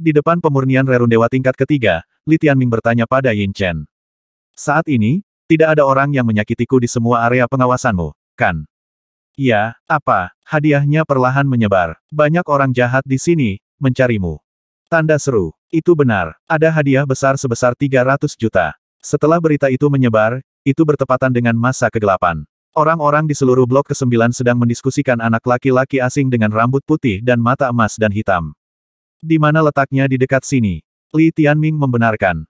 Di depan pemurnian rerun dewa tingkat ketiga, Li Tianming bertanya pada Yin Chen. Saat ini, tidak ada orang yang menyakitiku di semua area pengawasanmu, kan? Ya. apa? Hadiahnya perlahan menyebar. Banyak orang jahat di sini, mencarimu. Tanda seru. Itu benar. Ada hadiah besar sebesar 300 juta. Setelah berita itu menyebar, itu bertepatan dengan masa kegelapan. Orang-orang di seluruh blok ke-9 sedang mendiskusikan anak laki-laki asing dengan rambut putih dan mata emas dan hitam. Di mana letaknya di dekat sini? Li Tianming membenarkan.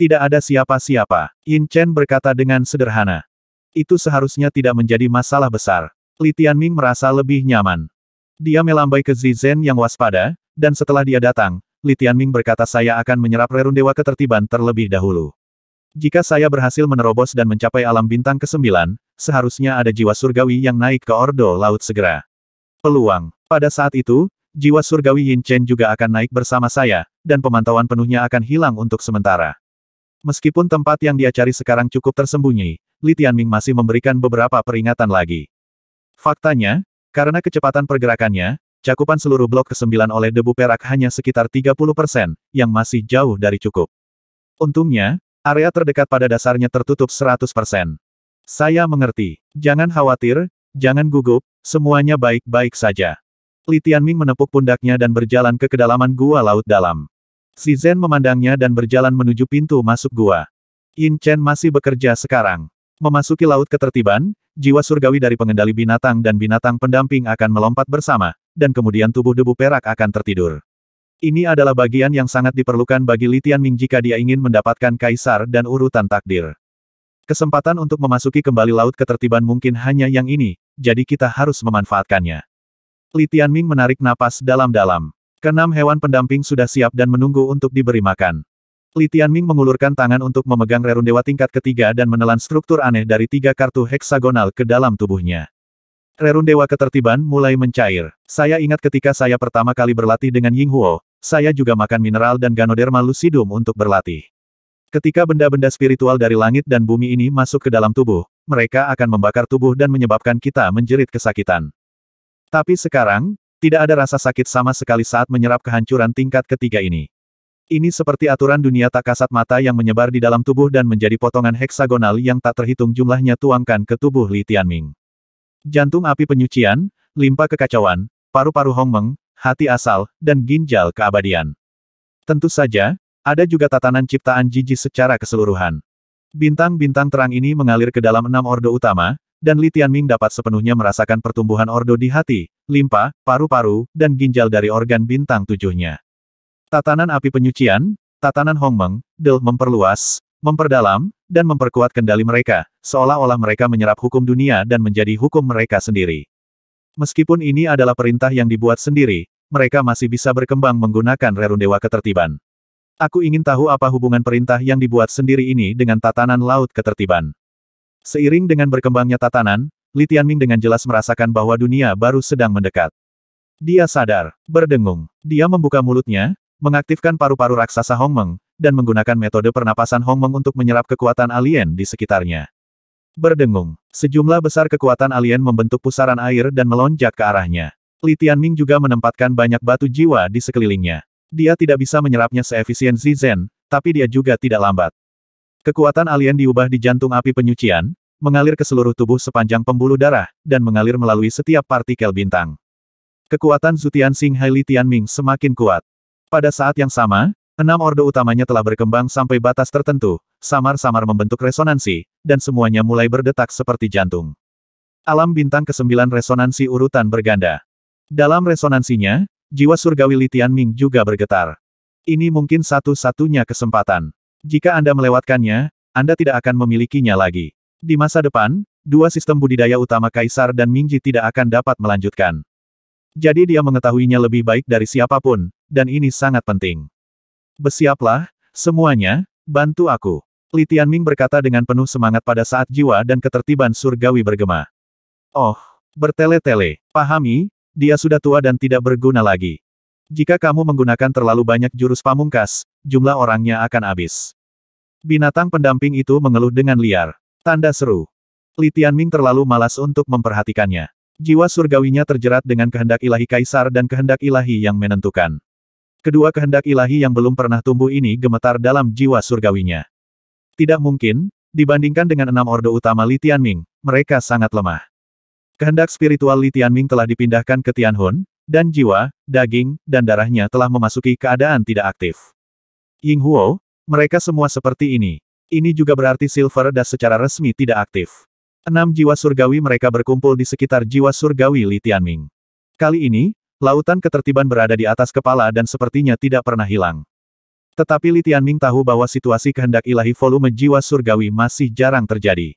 Tidak ada siapa-siapa. Yin Chen berkata dengan sederhana. Itu seharusnya tidak menjadi masalah besar. Li Tianming merasa lebih nyaman. Dia melambai ke Zizhen yang waspada, dan setelah dia datang, Li Tianming berkata saya akan menyerap rerun dewa ketertiban terlebih dahulu. Jika saya berhasil menerobos dan mencapai alam bintang ke-9, seharusnya ada jiwa surgawi yang naik ke Ordo Laut segera. Peluang. Pada saat itu, jiwa surgawi Yin Chen juga akan naik bersama saya, dan pemantauan penuhnya akan hilang untuk sementara. Meskipun tempat yang dia cari sekarang cukup tersembunyi, Li Tianming masih memberikan beberapa peringatan lagi. Faktanya, karena kecepatan pergerakannya, cakupan seluruh blok ke-9 oleh debu perak hanya sekitar 30 persen, yang masih jauh dari cukup. Untungnya, area terdekat pada dasarnya tertutup 100 persen. Saya mengerti. Jangan khawatir, jangan gugup, semuanya baik-baik saja. Li Tianming menepuk pundaknya dan berjalan ke kedalaman gua laut dalam. Si Zen memandangnya dan berjalan menuju pintu masuk gua. Yin Chen masih bekerja sekarang. Memasuki laut ketertiban, jiwa surgawi dari pengendali binatang dan binatang pendamping akan melompat bersama, dan kemudian tubuh debu perak akan tertidur. Ini adalah bagian yang sangat diperlukan bagi Li Tianming jika dia ingin mendapatkan kaisar dan urutan takdir. Kesempatan untuk memasuki kembali laut ketertiban mungkin hanya yang ini, jadi kita harus memanfaatkannya. Li Tianming menarik napas dalam-dalam. Kenam hewan pendamping sudah siap dan menunggu untuk diberi makan. Li Tianming mengulurkan tangan untuk memegang rerun dewa tingkat ketiga dan menelan struktur aneh dari tiga kartu heksagonal ke dalam tubuhnya. Rerun dewa ketertiban mulai mencair. Saya ingat ketika saya pertama kali berlatih dengan Ying Huo, saya juga makan mineral dan ganoderma lucidum untuk berlatih. Ketika benda-benda spiritual dari langit dan bumi ini masuk ke dalam tubuh, mereka akan membakar tubuh dan menyebabkan kita menjerit kesakitan. Tapi sekarang, tidak ada rasa sakit sama sekali saat menyerap kehancuran tingkat ketiga ini. Ini seperti aturan dunia tak kasat mata yang menyebar di dalam tubuh dan menjadi potongan heksagonal yang tak terhitung jumlahnya tuangkan ke tubuh Li Tianming. Jantung api penyucian, limpa kekacauan, paru-paru hongmeng, hati asal, dan ginjal keabadian. Tentu saja, ada juga tatanan ciptaan jiji secara keseluruhan. Bintang-bintang terang ini mengalir ke dalam enam ordo utama, dan Li Tianming dapat sepenuhnya merasakan pertumbuhan ordo di hati, limpa, paru-paru, dan ginjal dari organ bintang tujuhnya. Tatanan api penyucian, tatanan Hongmeng, Del memperluas, memperdalam, dan memperkuat kendali mereka, seolah-olah mereka menyerap hukum dunia dan menjadi hukum mereka sendiri. Meskipun ini adalah perintah yang dibuat sendiri, mereka masih bisa berkembang menggunakan Rerun Dewa Ketertiban. Aku ingin tahu apa hubungan perintah yang dibuat sendiri ini dengan tatanan laut ketertiban. Seiring dengan berkembangnya tatanan, Li Tianming dengan jelas merasakan bahwa dunia baru sedang mendekat. Dia sadar, berdengung. Dia membuka mulutnya, mengaktifkan paru-paru raksasa Hongmeng, dan menggunakan metode pernapasan Hongmeng untuk menyerap kekuatan alien di sekitarnya. Berdengung, sejumlah besar kekuatan alien membentuk pusaran air dan melonjak ke arahnya. Li Tianming juga menempatkan banyak batu jiwa di sekelilingnya. Dia tidak bisa menyerapnya seefisien Zizhen, tapi dia juga tidak lambat. Kekuatan alien diubah di jantung api penyucian, mengalir ke seluruh tubuh sepanjang pembuluh darah, dan mengalir melalui setiap partikel bintang. Kekuatan Zutian Sing Hai Li Tianming semakin kuat. Pada saat yang sama, enam ordo utamanya telah berkembang sampai batas tertentu, samar-samar membentuk resonansi, dan semuanya mulai berdetak seperti jantung. Alam bintang ke-9 resonansi urutan berganda. Dalam resonansinya, jiwa surgawi Li Tianming juga bergetar. Ini mungkin satu-satunya kesempatan. Jika Anda melewatkannya, Anda tidak akan memilikinya lagi. Di masa depan, dua sistem budidaya utama Kaisar dan Mingji tidak akan dapat melanjutkan. Jadi dia mengetahuinya lebih baik dari siapapun, dan ini sangat penting. Besiaplah, semuanya, bantu aku. Li Tianming berkata dengan penuh semangat pada saat jiwa dan ketertiban surgawi bergema. Oh, bertele-tele, pahami, dia sudah tua dan tidak berguna lagi. Jika kamu menggunakan terlalu banyak jurus pamungkas, jumlah orangnya akan habis. Binatang pendamping itu mengeluh dengan liar. Tanda seru. Li Tianming terlalu malas untuk memperhatikannya. Jiwa surgawinya terjerat dengan kehendak ilahi kaisar dan kehendak ilahi yang menentukan. Kedua kehendak ilahi yang belum pernah tumbuh ini gemetar dalam jiwa surgawinya. Tidak mungkin, dibandingkan dengan enam ordo utama Li Tianming, mereka sangat lemah. Kehendak spiritual Li Tianming telah dipindahkan ke Tianhun, dan jiwa, daging, dan darahnya telah memasuki keadaan tidak aktif. Ying Huo, mereka semua seperti ini. Ini juga berarti Silver Das secara resmi tidak aktif. Enam jiwa surgawi mereka berkumpul di sekitar jiwa surgawi Li Tianming. Kali ini, lautan ketertiban berada di atas kepala dan sepertinya tidak pernah hilang. Tetapi Li Tianming tahu bahwa situasi kehendak ilahi volume jiwa surgawi masih jarang terjadi.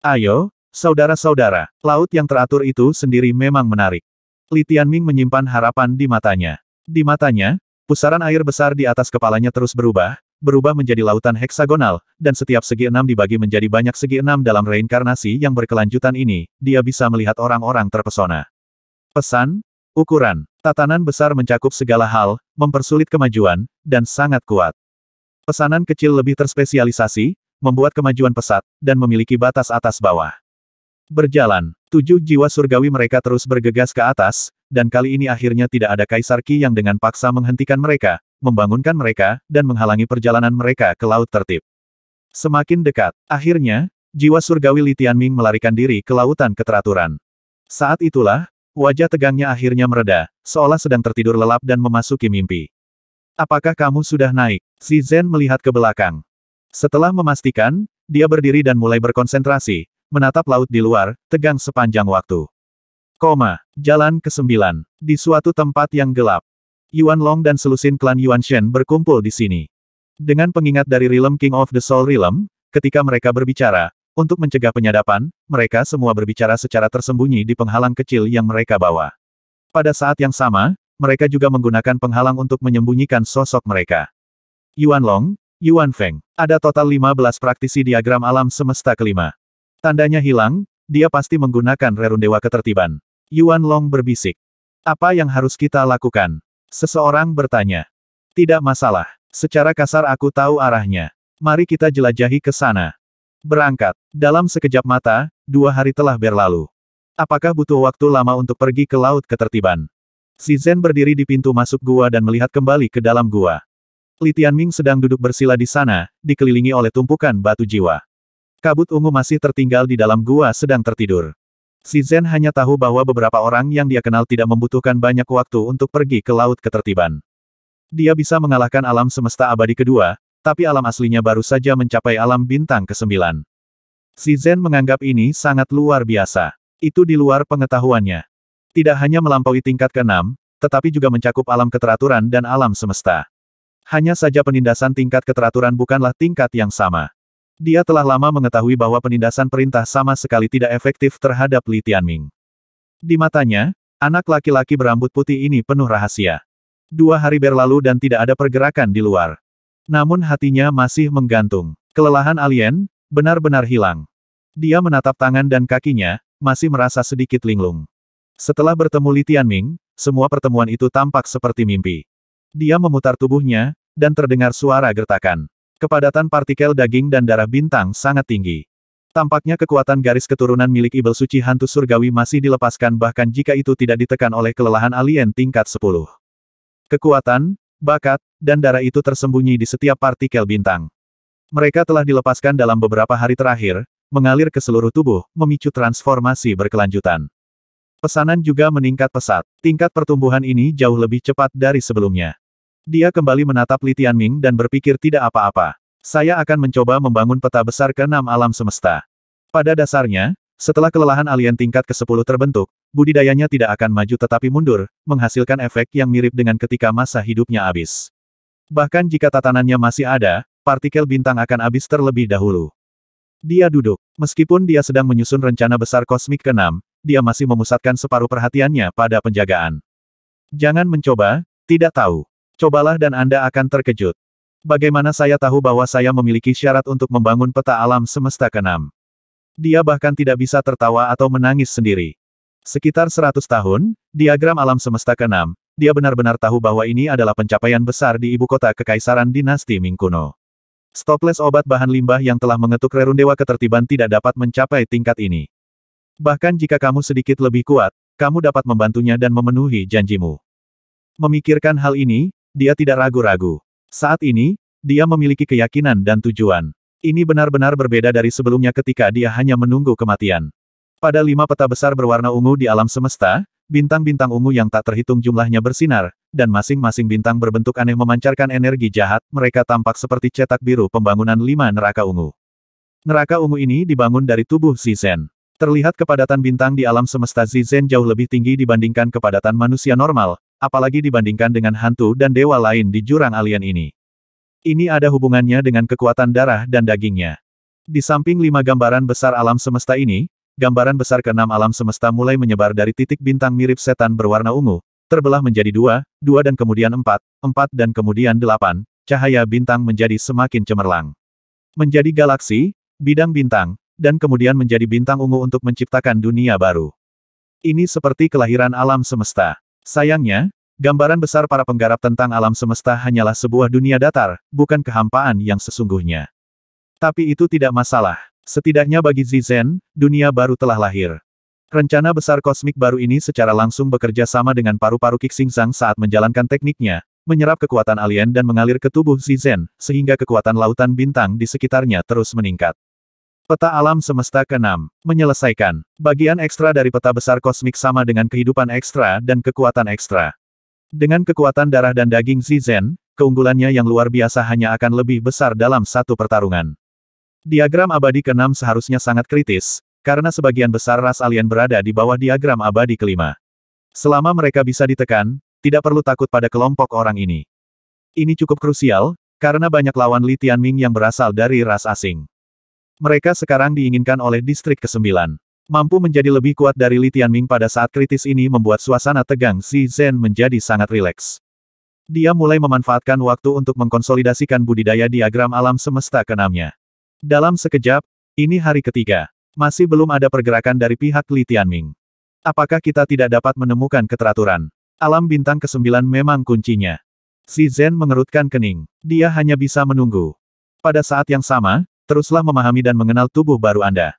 Ayo, saudara-saudara, laut yang teratur itu sendiri memang menarik. Li Tianming menyimpan harapan di matanya. Di matanya, Pusaran air besar di atas kepalanya terus berubah, berubah menjadi lautan heksagonal, dan setiap segi enam dibagi menjadi banyak segi enam dalam reinkarnasi yang berkelanjutan ini, dia bisa melihat orang-orang terpesona. Pesan, ukuran, tatanan besar mencakup segala hal, mempersulit kemajuan, dan sangat kuat. Pesanan kecil lebih terspesialisasi, membuat kemajuan pesat, dan memiliki batas atas bawah. Berjalan, Tujuh jiwa surgawi mereka terus bergegas ke atas, dan kali ini akhirnya tidak ada Kaisar Ki yang dengan paksa menghentikan mereka, membangunkan mereka, dan menghalangi perjalanan mereka ke Laut Tertib. Semakin dekat, akhirnya, jiwa surgawi Li Tianming melarikan diri ke Lautan Keteraturan. Saat itulah, wajah tegangnya akhirnya mereda, seolah sedang tertidur lelap dan memasuki mimpi. Apakah kamu sudah naik? Si Zen melihat ke belakang. Setelah memastikan, dia berdiri dan mulai berkonsentrasi, menatap laut di luar, tegang sepanjang waktu. Koma, jalan ke-9, di suatu tempat yang gelap. Yuan Long dan selusin klan Yuan Shen berkumpul di sini. Dengan pengingat dari Realm King of the Soul Realm, ketika mereka berbicara, untuk mencegah penyadapan, mereka semua berbicara secara tersembunyi di penghalang kecil yang mereka bawa. Pada saat yang sama, mereka juga menggunakan penghalang untuk menyembunyikan sosok mereka. Yuan Long, Yuan Feng. Ada total 15 praktisi diagram alam semesta kelima. Tandanya hilang, dia pasti menggunakan rerun ketertiban. Yuan Long berbisik. Apa yang harus kita lakukan? Seseorang bertanya. Tidak masalah. Secara kasar aku tahu arahnya. Mari kita jelajahi ke sana. Berangkat. Dalam sekejap mata, dua hari telah berlalu. Apakah butuh waktu lama untuk pergi ke laut ketertiban? Si Zen berdiri di pintu masuk gua dan melihat kembali ke dalam gua. Li Tianming sedang duduk bersila di sana, dikelilingi oleh tumpukan batu jiwa. Kabut ungu masih tertinggal di dalam gua sedang tertidur. Si Zen hanya tahu bahwa beberapa orang yang dia kenal tidak membutuhkan banyak waktu untuk pergi ke Laut Ketertiban. Dia bisa mengalahkan alam semesta abadi kedua, tapi alam aslinya baru saja mencapai alam bintang ke-9. Si Zen menganggap ini sangat luar biasa. Itu di luar pengetahuannya. Tidak hanya melampaui tingkat ke-6, tetapi juga mencakup alam keteraturan dan alam semesta. Hanya saja penindasan tingkat keteraturan bukanlah tingkat yang sama. Dia telah lama mengetahui bahwa penindasan perintah sama sekali tidak efektif terhadap Li Tianming. Di matanya, anak laki-laki berambut putih ini penuh rahasia. Dua hari berlalu dan tidak ada pergerakan di luar. Namun hatinya masih menggantung. Kelelahan alien, benar-benar hilang. Dia menatap tangan dan kakinya, masih merasa sedikit linglung. Setelah bertemu Li Tianming, semua pertemuan itu tampak seperti mimpi. Dia memutar tubuhnya, dan terdengar suara gertakan. Kepadatan partikel daging dan darah bintang sangat tinggi. Tampaknya kekuatan garis keturunan milik Ibel Suci Hantu Surgawi masih dilepaskan bahkan jika itu tidak ditekan oleh kelelahan alien tingkat 10. Kekuatan, bakat, dan darah itu tersembunyi di setiap partikel bintang. Mereka telah dilepaskan dalam beberapa hari terakhir, mengalir ke seluruh tubuh, memicu transformasi berkelanjutan. Pesanan juga meningkat pesat. Tingkat pertumbuhan ini jauh lebih cepat dari sebelumnya. Dia kembali menatap Li Tianming dan berpikir tidak apa-apa. Saya akan mencoba membangun peta besar ke enam alam semesta. Pada dasarnya, setelah kelelahan alien tingkat ke-10 terbentuk, budidayanya tidak akan maju tetapi mundur, menghasilkan efek yang mirip dengan ketika masa hidupnya habis. Bahkan jika tatanannya masih ada, partikel bintang akan habis terlebih dahulu. Dia duduk. Meskipun dia sedang menyusun rencana besar kosmik ke-6, dia masih memusatkan separuh perhatiannya pada penjagaan. Jangan mencoba, tidak tahu. Cobalah dan Anda akan terkejut. Bagaimana saya tahu bahwa saya memiliki syarat untuk membangun peta alam semesta keenam? Dia bahkan tidak bisa tertawa atau menangis sendiri. Sekitar 100 tahun, diagram alam semesta keenam, dia benar-benar tahu bahwa ini adalah pencapaian besar di ibu kota kekaisaran dinasti Ming kuno. Stopless obat bahan limbah yang telah mengetuk rerun dewa ketertiban tidak dapat mencapai tingkat ini. Bahkan jika kamu sedikit lebih kuat, kamu dapat membantunya dan memenuhi janjimu. Memikirkan hal ini, dia tidak ragu-ragu. Saat ini, dia memiliki keyakinan dan tujuan. Ini benar-benar berbeda dari sebelumnya ketika dia hanya menunggu kematian. Pada lima peta besar berwarna ungu di alam semesta, bintang-bintang ungu yang tak terhitung jumlahnya bersinar, dan masing-masing bintang berbentuk aneh memancarkan energi jahat, mereka tampak seperti cetak biru pembangunan lima neraka ungu. Neraka ungu ini dibangun dari tubuh Zizen. Terlihat kepadatan bintang di alam semesta Zizen jauh lebih tinggi dibandingkan kepadatan manusia normal, apalagi dibandingkan dengan hantu dan dewa lain di jurang alien ini. Ini ada hubungannya dengan kekuatan darah dan dagingnya. Di samping lima gambaran besar alam semesta ini, gambaran besar keenam alam semesta mulai menyebar dari titik bintang mirip setan berwarna ungu, terbelah menjadi dua, dua dan kemudian empat, empat dan kemudian delapan, cahaya bintang menjadi semakin cemerlang. Menjadi galaksi, bidang bintang, dan kemudian menjadi bintang ungu untuk menciptakan dunia baru. Ini seperti kelahiran alam semesta. Sayangnya, gambaran besar para penggarap tentang alam semesta hanyalah sebuah dunia datar, bukan kehampaan yang sesungguhnya. Tapi itu tidak masalah. Setidaknya bagi Zizen, dunia baru telah lahir. Rencana besar kosmik baru ini secara langsung bekerja sama dengan paru-paru Kixingzang saat menjalankan tekniknya, menyerap kekuatan alien dan mengalir ke tubuh Zizen, sehingga kekuatan lautan bintang di sekitarnya terus meningkat. Peta Alam Semesta ke-6. Menyelesaikan. Bagian ekstra dari peta besar kosmik sama dengan kehidupan ekstra dan kekuatan ekstra. Dengan kekuatan darah dan daging Zizen, keunggulannya yang luar biasa hanya akan lebih besar dalam satu pertarungan. Diagram abadi ke-6 seharusnya sangat kritis, karena sebagian besar ras alien berada di bawah diagram abadi kelima. Selama mereka bisa ditekan, tidak perlu takut pada kelompok orang ini. Ini cukup krusial, karena banyak lawan Li Tianming yang berasal dari ras asing. Mereka sekarang diinginkan oleh distrik ke-9. Mampu menjadi lebih kuat dari Li Tianming pada saat kritis ini membuat suasana tegang Si Zhen menjadi sangat rileks. Dia mulai memanfaatkan waktu untuk mengkonsolidasikan budidaya diagram alam semesta keenamnya. Dalam sekejap, ini hari ketiga. Masih belum ada pergerakan dari pihak Li Tianming. Apakah kita tidak dapat menemukan keteraturan? Alam bintang ke-9 memang kuncinya. Si Zen mengerutkan kening. Dia hanya bisa menunggu. Pada saat yang sama, teruslah memahami dan mengenal tubuh baru Anda.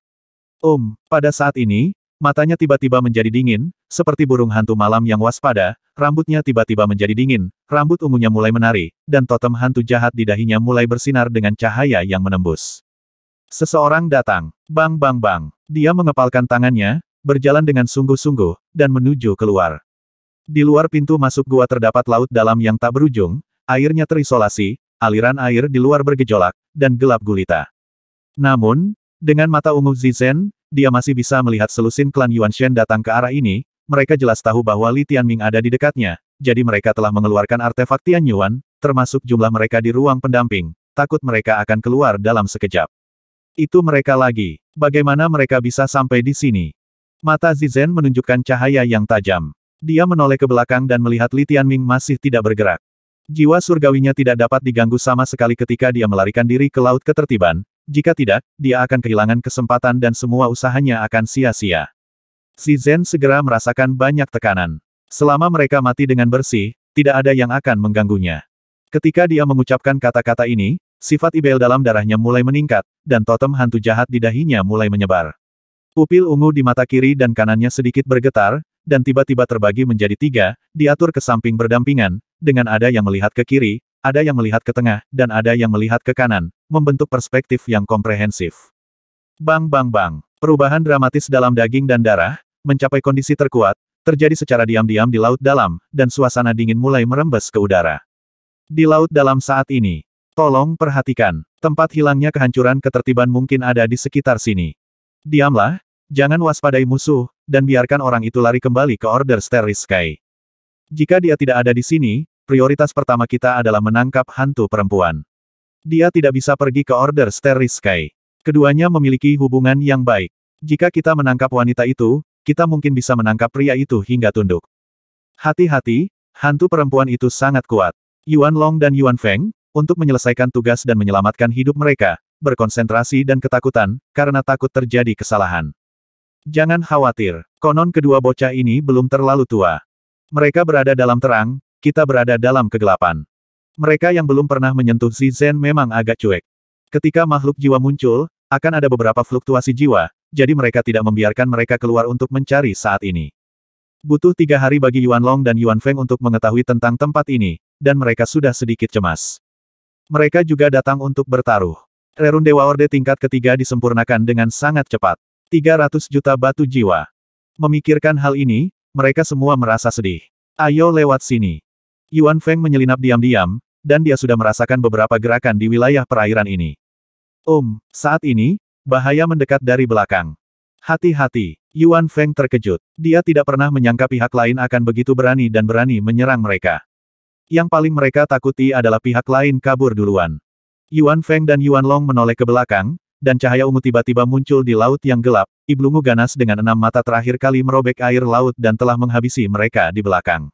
Om, pada saat ini, matanya tiba-tiba menjadi dingin, seperti burung hantu malam yang waspada, rambutnya tiba-tiba menjadi dingin, rambut ungunya mulai menari, dan totem hantu jahat di dahinya mulai bersinar dengan cahaya yang menembus. Seseorang datang, bang bang bang, dia mengepalkan tangannya, berjalan dengan sungguh-sungguh, dan menuju keluar. Di luar pintu masuk gua terdapat laut dalam yang tak berujung, airnya terisolasi, aliran air di luar bergejolak, dan gelap gulita. Namun, dengan mata ungu Zizhen, dia masih bisa melihat selusin klan Yuan Shen datang ke arah ini, mereka jelas tahu bahwa Li Tianming ada di dekatnya, jadi mereka telah mengeluarkan artefak Tian Yuan, termasuk jumlah mereka di ruang pendamping, takut mereka akan keluar dalam sekejap. Itu mereka lagi. Bagaimana mereka bisa sampai di sini? Mata Zizhen menunjukkan cahaya yang tajam. Dia menoleh ke belakang dan melihat Li Tianming masih tidak bergerak. Jiwa surgawinya tidak dapat diganggu sama sekali ketika dia melarikan diri ke Laut Ketertiban, jika tidak, dia akan kehilangan kesempatan dan semua usahanya akan sia-sia. Si Zen segera merasakan banyak tekanan. Selama mereka mati dengan bersih, tidak ada yang akan mengganggunya. Ketika dia mengucapkan kata-kata ini, sifat Ibel dalam darahnya mulai meningkat, dan totem hantu jahat di dahinya mulai menyebar. Pupil ungu di mata kiri dan kanannya sedikit bergetar, dan tiba-tiba terbagi menjadi tiga, diatur ke samping berdampingan, dengan ada yang melihat ke kiri, ada yang melihat ke tengah, dan ada yang melihat ke kanan, membentuk perspektif yang komprehensif. Bang bang bang, perubahan dramatis dalam daging dan darah, mencapai kondisi terkuat, terjadi secara diam-diam di laut dalam, dan suasana dingin mulai merembes ke udara. Di laut dalam saat ini, tolong perhatikan, tempat hilangnya kehancuran ketertiban mungkin ada di sekitar sini. Diamlah, jangan waspadai musuh, dan biarkan orang itu lari kembali ke Order Steris Sky. Jika dia tidak ada di sini, prioritas pertama kita adalah menangkap hantu perempuan. Dia tidak bisa pergi ke Order Starry Sky. Keduanya memiliki hubungan yang baik. Jika kita menangkap wanita itu, kita mungkin bisa menangkap pria itu hingga tunduk. Hati-hati, hantu perempuan itu sangat kuat. Yuan Long dan Yuan Feng, untuk menyelesaikan tugas dan menyelamatkan hidup mereka, berkonsentrasi dan ketakutan, karena takut terjadi kesalahan. Jangan khawatir, konon kedua bocah ini belum terlalu tua. Mereka berada dalam terang, kita berada dalam kegelapan. Mereka yang belum pernah menyentuh Zizen memang agak cuek. Ketika makhluk jiwa muncul, akan ada beberapa fluktuasi jiwa, jadi mereka tidak membiarkan mereka keluar untuk mencari saat ini. Butuh tiga hari bagi Yuan Long dan Yuan Feng untuk mengetahui tentang tempat ini, dan mereka sudah sedikit cemas. Mereka juga datang untuk bertaruh. Rerun Dewa Orde tingkat ketiga disempurnakan dengan sangat cepat. 300 juta batu jiwa. Memikirkan hal ini, mereka semua merasa sedih. Ayo lewat sini. Yuan Feng menyelinap diam-diam, dan dia sudah merasakan beberapa gerakan di wilayah perairan ini. Om, um, saat ini, bahaya mendekat dari belakang. Hati-hati, Yuan Feng terkejut. Dia tidak pernah menyangka pihak lain akan begitu berani dan berani menyerang mereka. Yang paling mereka takuti adalah pihak lain kabur duluan. Yuan Feng dan Yuan Long menoleh ke belakang, dan cahaya ungu tiba-tiba muncul di laut yang gelap, iblungu ganas dengan enam mata terakhir kali merobek air laut dan telah menghabisi mereka di belakang.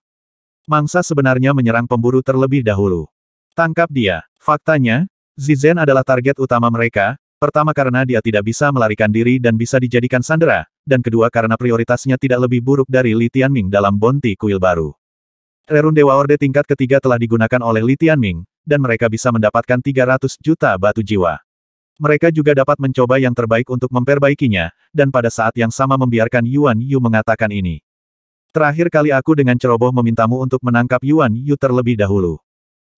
Mangsa sebenarnya menyerang pemburu terlebih dahulu. Tangkap dia. Faktanya, Zizhen adalah target utama mereka, pertama karena dia tidak bisa melarikan diri dan bisa dijadikan sandera, dan kedua karena prioritasnya tidak lebih buruk dari Li Tianming dalam bonti kuil baru. Rerun Dewa Orde tingkat ketiga telah digunakan oleh Li Tianming, dan mereka bisa mendapatkan 300 juta batu jiwa. Mereka juga dapat mencoba yang terbaik untuk memperbaikinya, dan pada saat yang sama membiarkan Yuan Yu mengatakan ini. Terakhir kali aku dengan ceroboh memintamu untuk menangkap Yuan Yu terlebih dahulu.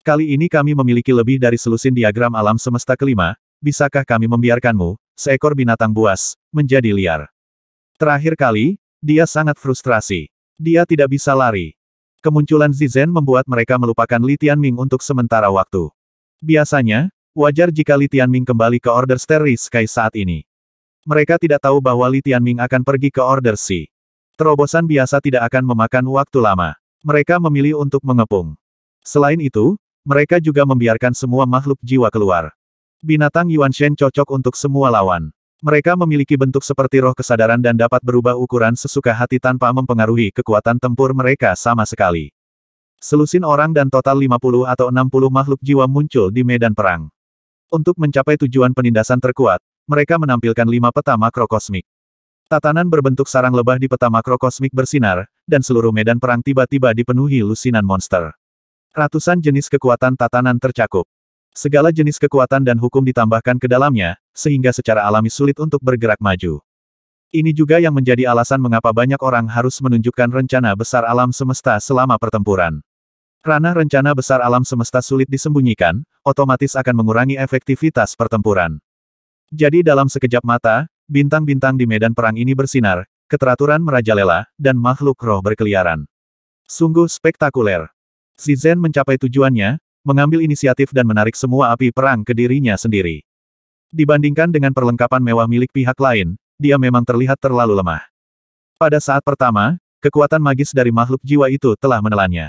Kali ini kami memiliki lebih dari selusin diagram alam semesta kelima, bisakah kami membiarkanmu, seekor binatang buas, menjadi liar. Terakhir kali, dia sangat frustrasi. Dia tidak bisa lari. Kemunculan Zizhen membuat mereka melupakan Li Tianming untuk sementara waktu. Biasanya, wajar jika Li Tianming kembali ke Order Starry Sky saat ini. Mereka tidak tahu bahwa Li Tianming akan pergi ke Order Sea. Terobosan biasa tidak akan memakan waktu lama. Mereka memilih untuk mengepung. Selain itu, mereka juga membiarkan semua makhluk jiwa keluar. Binatang Yuan Shen cocok untuk semua lawan. Mereka memiliki bentuk seperti roh kesadaran dan dapat berubah ukuran sesuka hati tanpa mempengaruhi kekuatan tempur mereka sama sekali. Selusin orang dan total 50 atau 60 makhluk jiwa muncul di medan perang. Untuk mencapai tujuan penindasan terkuat, mereka menampilkan lima peta makrokosmik. Tatanan berbentuk sarang lebah di peta makrokosmik bersinar, dan seluruh medan perang tiba-tiba dipenuhi lusinan monster. Ratusan jenis kekuatan tatanan tercakup. Segala jenis kekuatan dan hukum ditambahkan ke dalamnya, sehingga secara alami sulit untuk bergerak maju. Ini juga yang menjadi alasan mengapa banyak orang harus menunjukkan rencana besar alam semesta selama pertempuran. Ranah rencana besar alam semesta sulit disembunyikan, otomatis akan mengurangi efektivitas pertempuran. Jadi dalam sekejap mata, Bintang-bintang di medan perang ini bersinar, keteraturan merajalela, dan makhluk roh berkeliaran. Sungguh spektakuler. Zizen mencapai tujuannya, mengambil inisiatif dan menarik semua api perang ke dirinya sendiri. Dibandingkan dengan perlengkapan mewah milik pihak lain, dia memang terlihat terlalu lemah. Pada saat pertama, kekuatan magis dari makhluk jiwa itu telah menelannya.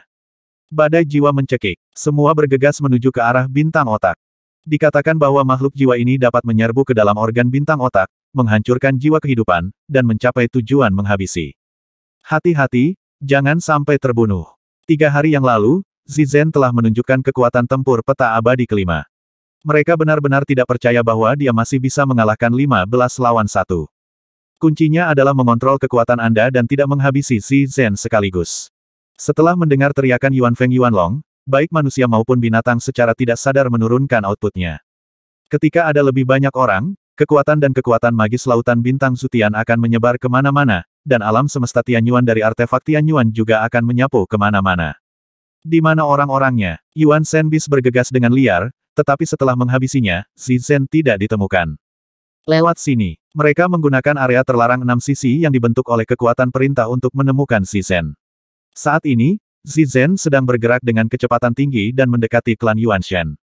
Badai jiwa mencekik, semua bergegas menuju ke arah bintang otak. Dikatakan bahwa makhluk jiwa ini dapat menyerbu ke dalam organ bintang otak, menghancurkan jiwa kehidupan, dan mencapai tujuan menghabisi. Hati-hati, jangan sampai terbunuh. Tiga hari yang lalu, Zizhen telah menunjukkan kekuatan tempur peta abadi kelima. Mereka benar-benar tidak percaya bahwa dia masih bisa mengalahkan lima belas lawan satu. Kuncinya adalah mengontrol kekuatan Anda dan tidak menghabisi Zhen sekaligus. Setelah mendengar teriakan Yuan Feng Yuan Long, baik manusia maupun binatang secara tidak sadar menurunkan outputnya. Ketika ada lebih banyak orang, Kekuatan dan kekuatan magis lautan bintang Sutian akan menyebar kemana-mana, dan alam semesta Tianyuan dari artefak Tianyuan juga akan menyapu kemana-mana. Di mana orang-orangnya, Yuan Senbis bergegas dengan liar, tetapi setelah menghabisinya, Xi Zhen tidak ditemukan. Lewat sini, mereka menggunakan area terlarang enam sisi yang dibentuk oleh kekuatan perintah untuk menemukan Xi Zhen. Saat ini, Xi Zhen sedang bergerak dengan kecepatan tinggi dan mendekati klan Yuan Shen.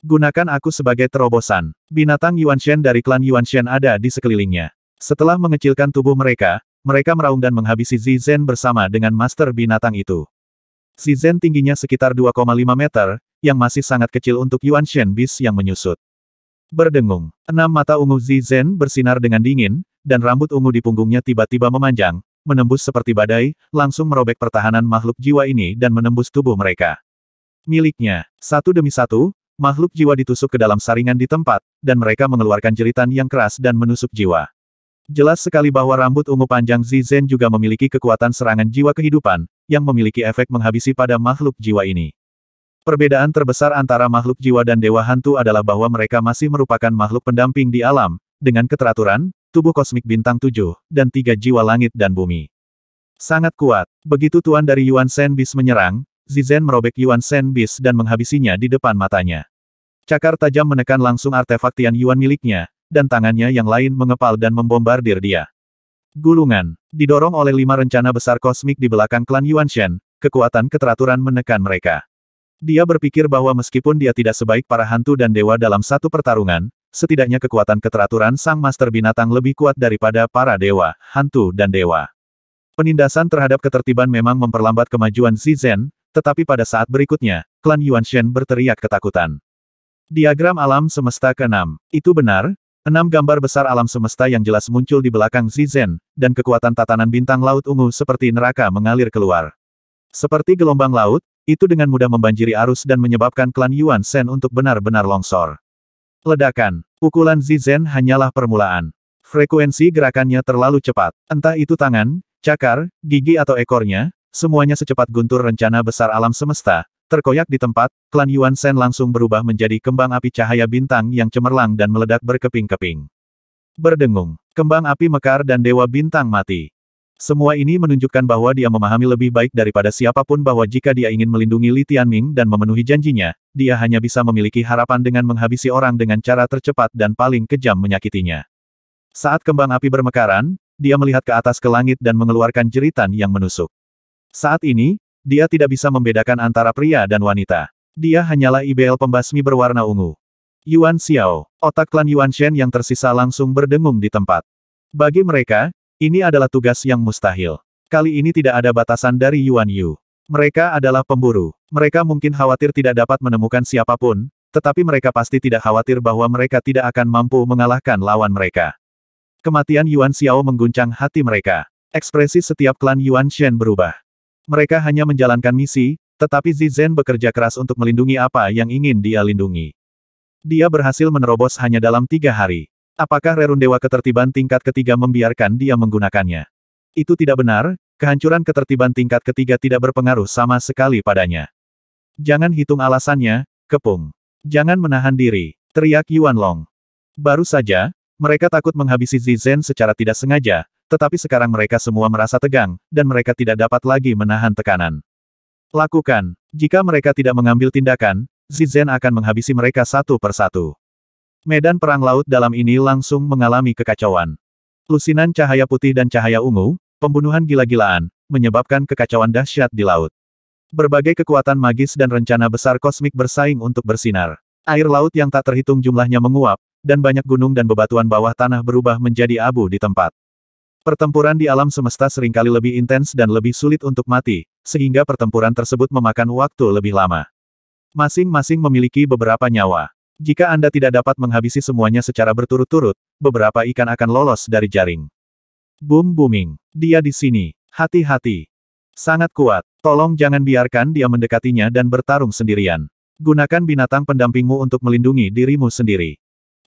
Gunakan aku sebagai terobosan. Binatang Yuan Shen dari klan Yuan Shen ada di sekelilingnya. Setelah mengecilkan tubuh mereka, mereka meraung dan menghabisi Zizhen bersama dengan master binatang itu. Zizhen tingginya sekitar 2,5 meter, yang masih sangat kecil untuk Yuan Shen Bis yang menyusut. Berdengung, enam mata ungu Zizhen bersinar dengan dingin, dan rambut ungu di punggungnya tiba-tiba memanjang, menembus seperti badai, langsung merobek pertahanan makhluk jiwa ini dan menembus tubuh mereka. Miliknya, satu demi satu, makhluk jiwa ditusuk ke dalam saringan di tempat, dan mereka mengeluarkan jeritan yang keras dan menusuk jiwa. Jelas sekali bahwa rambut ungu panjang Zizhen juga memiliki kekuatan serangan jiwa kehidupan, yang memiliki efek menghabisi pada makhluk jiwa ini. Perbedaan terbesar antara makhluk jiwa dan dewa hantu adalah bahwa mereka masih merupakan makhluk pendamping di alam, dengan keteraturan, tubuh kosmik bintang tujuh, dan tiga jiwa langit dan bumi. Sangat kuat. Begitu Tuan dari Yuan Senbis menyerang, Zizhen merobek Yuan Shen Bis dan menghabisinya di depan matanya. Cakar tajam menekan langsung artefak Tian Yuan miliknya, dan tangannya yang lain mengepal dan membombardir dia. Gulungan, didorong oleh lima rencana besar kosmik di belakang klan Yuan Shen, kekuatan keteraturan menekan mereka. Dia berpikir bahwa meskipun dia tidak sebaik para hantu dan dewa dalam satu pertarungan, setidaknya kekuatan keteraturan sang master binatang lebih kuat daripada para dewa, hantu dan dewa. Penindasan terhadap ketertiban memang memperlambat kemajuan Zizhen, tetapi pada saat berikutnya, klan Yuan Shen berteriak ketakutan. Diagram alam semesta ke-6. Itu benar, enam gambar besar alam semesta yang jelas muncul di belakang Zizhen, dan kekuatan tatanan bintang laut ungu seperti neraka mengalir keluar. Seperti gelombang laut, itu dengan mudah membanjiri arus dan menyebabkan klan Yuan Shen untuk benar-benar longsor. Ledakan, pukulan Zizhen hanyalah permulaan. Frekuensi gerakannya terlalu cepat, entah itu tangan, cakar, gigi atau ekornya, Semuanya secepat guntur rencana besar alam semesta, terkoyak di tempat, klan Yuan Shen langsung berubah menjadi kembang api cahaya bintang yang cemerlang dan meledak berkeping-keping. Berdengung, kembang api mekar dan dewa bintang mati. Semua ini menunjukkan bahwa dia memahami lebih baik daripada siapapun bahwa jika dia ingin melindungi Li Tianming dan memenuhi janjinya, dia hanya bisa memiliki harapan dengan menghabisi orang dengan cara tercepat dan paling kejam menyakitinya. Saat kembang api bermekaran, dia melihat ke atas ke langit dan mengeluarkan jeritan yang menusuk. Saat ini, dia tidak bisa membedakan antara pria dan wanita. Dia hanyalah IBL pembasmi berwarna ungu. Yuan Xiao, otak klan Yuan Shen yang tersisa langsung berdengung di tempat. Bagi mereka, ini adalah tugas yang mustahil. Kali ini tidak ada batasan dari Yuan Yu. Mereka adalah pemburu. Mereka mungkin khawatir tidak dapat menemukan siapapun, tetapi mereka pasti tidak khawatir bahwa mereka tidak akan mampu mengalahkan lawan mereka. Kematian Yuan Xiao mengguncang hati mereka. Ekspresi setiap klan Yuan Shen berubah. Mereka hanya menjalankan misi, tetapi Zizhen bekerja keras untuk melindungi apa yang ingin dia lindungi. Dia berhasil menerobos hanya dalam tiga hari. Apakah Rerun Dewa Ketertiban tingkat ketiga membiarkan dia menggunakannya? Itu tidak benar, kehancuran ketertiban tingkat ketiga tidak berpengaruh sama sekali padanya. Jangan hitung alasannya, kepung. Jangan menahan diri, teriak Yuan Long. Baru saja, mereka takut menghabisi Zizhen secara tidak sengaja, tetapi sekarang mereka semua merasa tegang, dan mereka tidak dapat lagi menahan tekanan. Lakukan. Jika mereka tidak mengambil tindakan, Zizhen akan menghabisi mereka satu persatu. Medan perang laut dalam ini langsung mengalami kekacauan. Lusinan cahaya putih dan cahaya ungu, pembunuhan gila-gilaan, menyebabkan kekacauan dahsyat di laut. Berbagai kekuatan magis dan rencana besar kosmik bersaing untuk bersinar. Air laut yang tak terhitung jumlahnya menguap, dan banyak gunung dan bebatuan bawah tanah berubah menjadi abu di tempat. Pertempuran di alam semesta seringkali lebih intens dan lebih sulit untuk mati, sehingga pertempuran tersebut memakan waktu lebih lama. Masing-masing memiliki beberapa nyawa. Jika Anda tidak dapat menghabisi semuanya secara berturut-turut, beberapa ikan akan lolos dari jaring. Boom booming. Dia di sini. Hati-hati. Sangat kuat. Tolong jangan biarkan dia mendekatinya dan bertarung sendirian. Gunakan binatang pendampingmu untuk melindungi dirimu sendiri.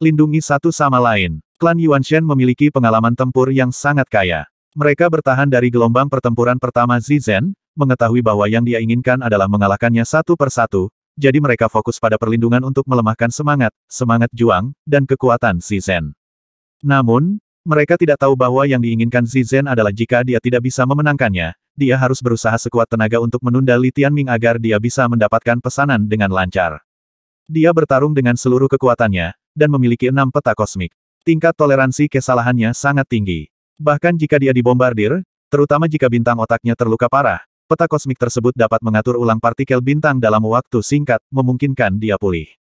Lindungi satu sama lain. Klan Yuan Shen memiliki pengalaman tempur yang sangat kaya. Mereka bertahan dari gelombang pertempuran pertama Zizhen, mengetahui bahwa yang dia inginkan adalah mengalahkannya satu persatu, jadi mereka fokus pada perlindungan untuk melemahkan semangat, semangat juang, dan kekuatan Zizhen. Namun, mereka tidak tahu bahwa yang diinginkan Zizhen adalah jika dia tidak bisa memenangkannya, dia harus berusaha sekuat tenaga untuk menunda Li Tianming agar dia bisa mendapatkan pesanan dengan lancar. Dia bertarung dengan seluruh kekuatannya, dan memiliki enam peta kosmik. Tingkat toleransi kesalahannya sangat tinggi. Bahkan jika dia dibombardir, terutama jika bintang otaknya terluka parah, peta kosmik tersebut dapat mengatur ulang partikel bintang dalam waktu singkat, memungkinkan dia pulih.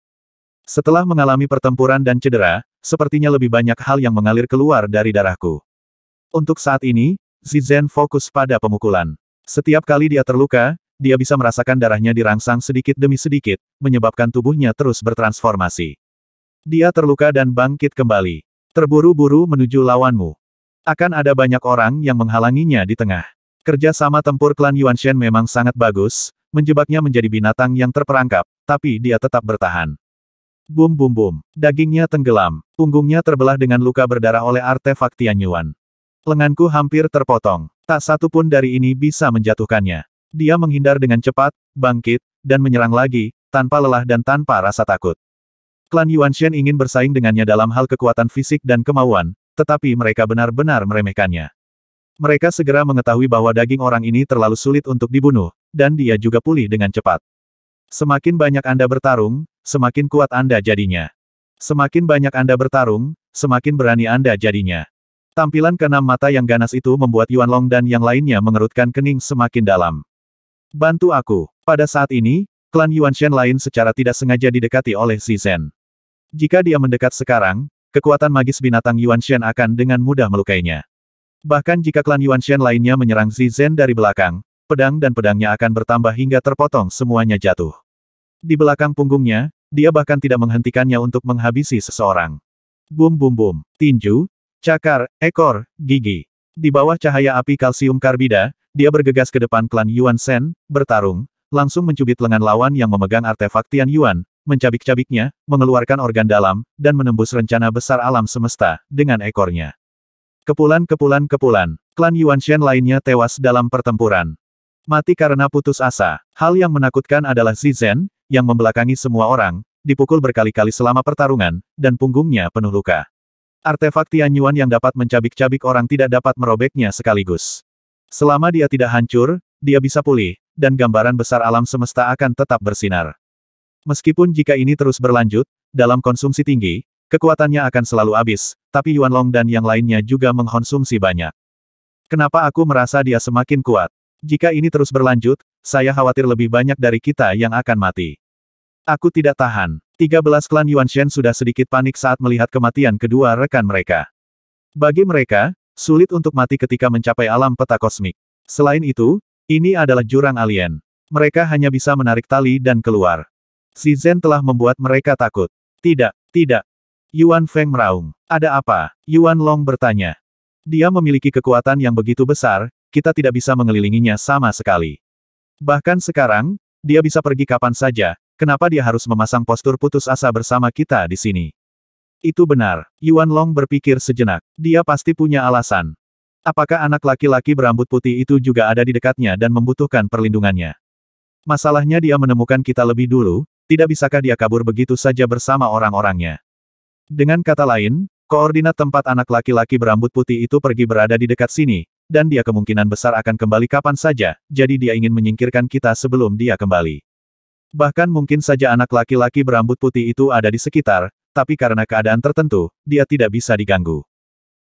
Setelah mengalami pertempuran dan cedera, sepertinya lebih banyak hal yang mengalir keluar dari darahku. Untuk saat ini, Zizhen fokus pada pemukulan. Setiap kali dia terluka, dia bisa merasakan darahnya dirangsang sedikit demi sedikit, menyebabkan tubuhnya terus bertransformasi. Dia terluka dan bangkit kembali. Terburu-buru menuju lawanmu. Akan ada banyak orang yang menghalanginya di tengah. Kerja sama tempur klan Yuan Shen memang sangat bagus, menjebaknya menjadi binatang yang terperangkap, tapi dia tetap bertahan. Bum bum bum. Dagingnya tenggelam, punggungnya terbelah dengan luka berdarah oleh artefak Tian Yuan. Lenganku hampir terpotong. Tak satu pun dari ini bisa menjatuhkannya. Dia menghindar dengan cepat, bangkit, dan menyerang lagi, tanpa lelah dan tanpa rasa takut. Klan Yuan Shen ingin bersaing dengannya dalam hal kekuatan fisik dan kemauan, tetapi mereka benar-benar meremehkannya. Mereka segera mengetahui bahwa daging orang ini terlalu sulit untuk dibunuh, dan dia juga pulih dengan cepat. Semakin banyak Anda bertarung, semakin kuat Anda jadinya. Semakin banyak Anda bertarung, semakin berani Anda jadinya. Tampilan keenam mata yang ganas itu membuat Yuan Long dan yang lainnya mengerutkan kening semakin dalam. Bantu aku. Pada saat ini, klan Yuan Shen lain secara tidak sengaja didekati oleh Si Zhen. Jika dia mendekat sekarang, kekuatan magis binatang Yuan Shen akan dengan mudah melukainya. Bahkan jika klan Yuan Shen lainnya menyerang Zi Zhen dari belakang, pedang dan pedangnya akan bertambah hingga terpotong semuanya jatuh. Di belakang punggungnya, dia bahkan tidak menghentikannya untuk menghabisi seseorang. Bum bum bum, tinju, cakar, ekor, gigi. Di bawah cahaya api kalsium karbida, dia bergegas ke depan klan Yuan Shen, bertarung, langsung mencubit lengan lawan yang memegang artefak Tian Yuan, mencabik-cabiknya, mengeluarkan organ dalam, dan menembus rencana besar alam semesta, dengan ekornya. Kepulan-kepulan-kepulan, klan Yuan Shen lainnya tewas dalam pertempuran. Mati karena putus asa. Hal yang menakutkan adalah Zizhen, yang membelakangi semua orang, dipukul berkali-kali selama pertarungan, dan punggungnya penuh luka. Artefak Tianyuan yang dapat mencabik-cabik orang tidak dapat merobeknya sekaligus. Selama dia tidak hancur, dia bisa pulih, dan gambaran besar alam semesta akan tetap bersinar. Meskipun jika ini terus berlanjut, dalam konsumsi tinggi, kekuatannya akan selalu habis, tapi Yuan Long dan yang lainnya juga mengkonsumsi banyak. Kenapa aku merasa dia semakin kuat? Jika ini terus berlanjut, saya khawatir lebih banyak dari kita yang akan mati. Aku tidak tahan. 13 klan Yuan Shen sudah sedikit panik saat melihat kematian kedua rekan mereka. Bagi mereka, sulit untuk mati ketika mencapai alam peta kosmik. Selain itu, ini adalah jurang alien. Mereka hanya bisa menarik tali dan keluar. Si Zen telah membuat mereka takut. Tidak, tidak. Yuan Feng meraung. Ada apa? Yuan Long bertanya. Dia memiliki kekuatan yang begitu besar, kita tidak bisa mengelilinginya sama sekali. Bahkan sekarang, dia bisa pergi kapan saja, kenapa dia harus memasang postur putus asa bersama kita di sini? Itu benar, Yuan Long berpikir sejenak. Dia pasti punya alasan. Apakah anak laki-laki berambut putih itu juga ada di dekatnya dan membutuhkan perlindungannya? Masalahnya dia menemukan kita lebih dulu, tidak bisakah dia kabur begitu saja bersama orang-orangnya? Dengan kata lain, koordinat tempat anak laki-laki berambut putih itu pergi berada di dekat sini, dan dia kemungkinan besar akan kembali kapan saja, jadi dia ingin menyingkirkan kita sebelum dia kembali. Bahkan mungkin saja anak laki-laki berambut putih itu ada di sekitar, tapi karena keadaan tertentu, dia tidak bisa diganggu.